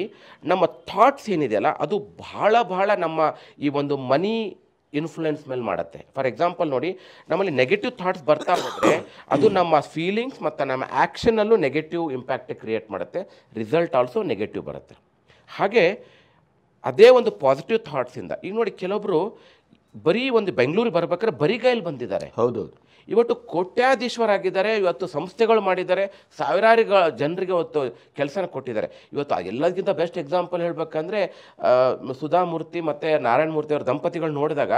ನಮ್ಮ ಥಾಟ್ಸ್ ಏನಿದೆಯಲ್ಲ ಅದು ಭಾಳ ಭಾಳ ನಮ್ಮ ಈ ಒಂದು ಮನಿ ಇನ್ಫ್ಲುಯೆನ್ಸ್ ಮೇಲೆ ಮಾಡುತ್ತೆ ಫಾರ್ ಎಕ್ಸಾಂಪಲ್ ನೋಡಿ ನಮ್ಮಲ್ಲಿ ನೆಗೆಟಿವ್ ಥಾಟ್ಸ್ ಬರ್ತಾ ಹೋದರೆ ಅದು ನಮ್ಮ ಫೀಲಿಂಗ್ಸ್ ಮತ್ತು ನಮ್ಮ ಆ್ಯಕ್ಷನಲ್ಲೂ ನೆಗೆಟಿವ್ ಇಂಪ್ಯಾಕ್ಟ್ ಕ್ರಿಯೇಟ್ ಮಾಡುತ್ತೆ ರಿಸಲ್ಟ್ ಆಲ್ಸೋ ನೆಗೆಟಿವ್ ಬರುತ್ತೆ ಹಾಗೆ ಅದೇ ಒಂದು ಪಾಸಿಟಿವ್ ಥಾಟ್ಸಿಂದ ಈಗ ನೋಡಿ ಕೆಲವೊಬ್ಬರು ಬರೀ ಒಂದು ಬೆಂಗಳೂರಿಗೆ ಬರ್ಬೇಕಾದ್ರೆ ಬರಿಗೈಲಿ ಬಂದಿದ್ದಾರೆ ಹೌದು ಇವತ್ತು ಕೋಟ್ಯಾಧೀಶ್ವರಾಗಿದ್ದಾರೆ ಇವತ್ತು ಸಂಸ್ಥೆಗಳು ಮಾಡಿದ್ದಾರೆ ಸಾವಿರಾರು ಜನರಿಗೆ ಇವತ್ತು ಕೆಲಸನ ಕೊಟ್ಟಿದ್ದಾರೆ ಇವತ್ತು ಎಲ್ಲದಕ್ಕಿಂತ ಬೆಸ್ಟ್ ಎಕ್ಸಾಂಪಲ್ ಹೇಳಬೇಕಂದ್ರೆ ಸುಧಾಮೂರ್ತಿ ಮತ್ತು ನಾರಾಯಣ ಮೂರ್ತಿ ಅವರ ದಂಪತಿಗಳು ನೋಡಿದಾಗ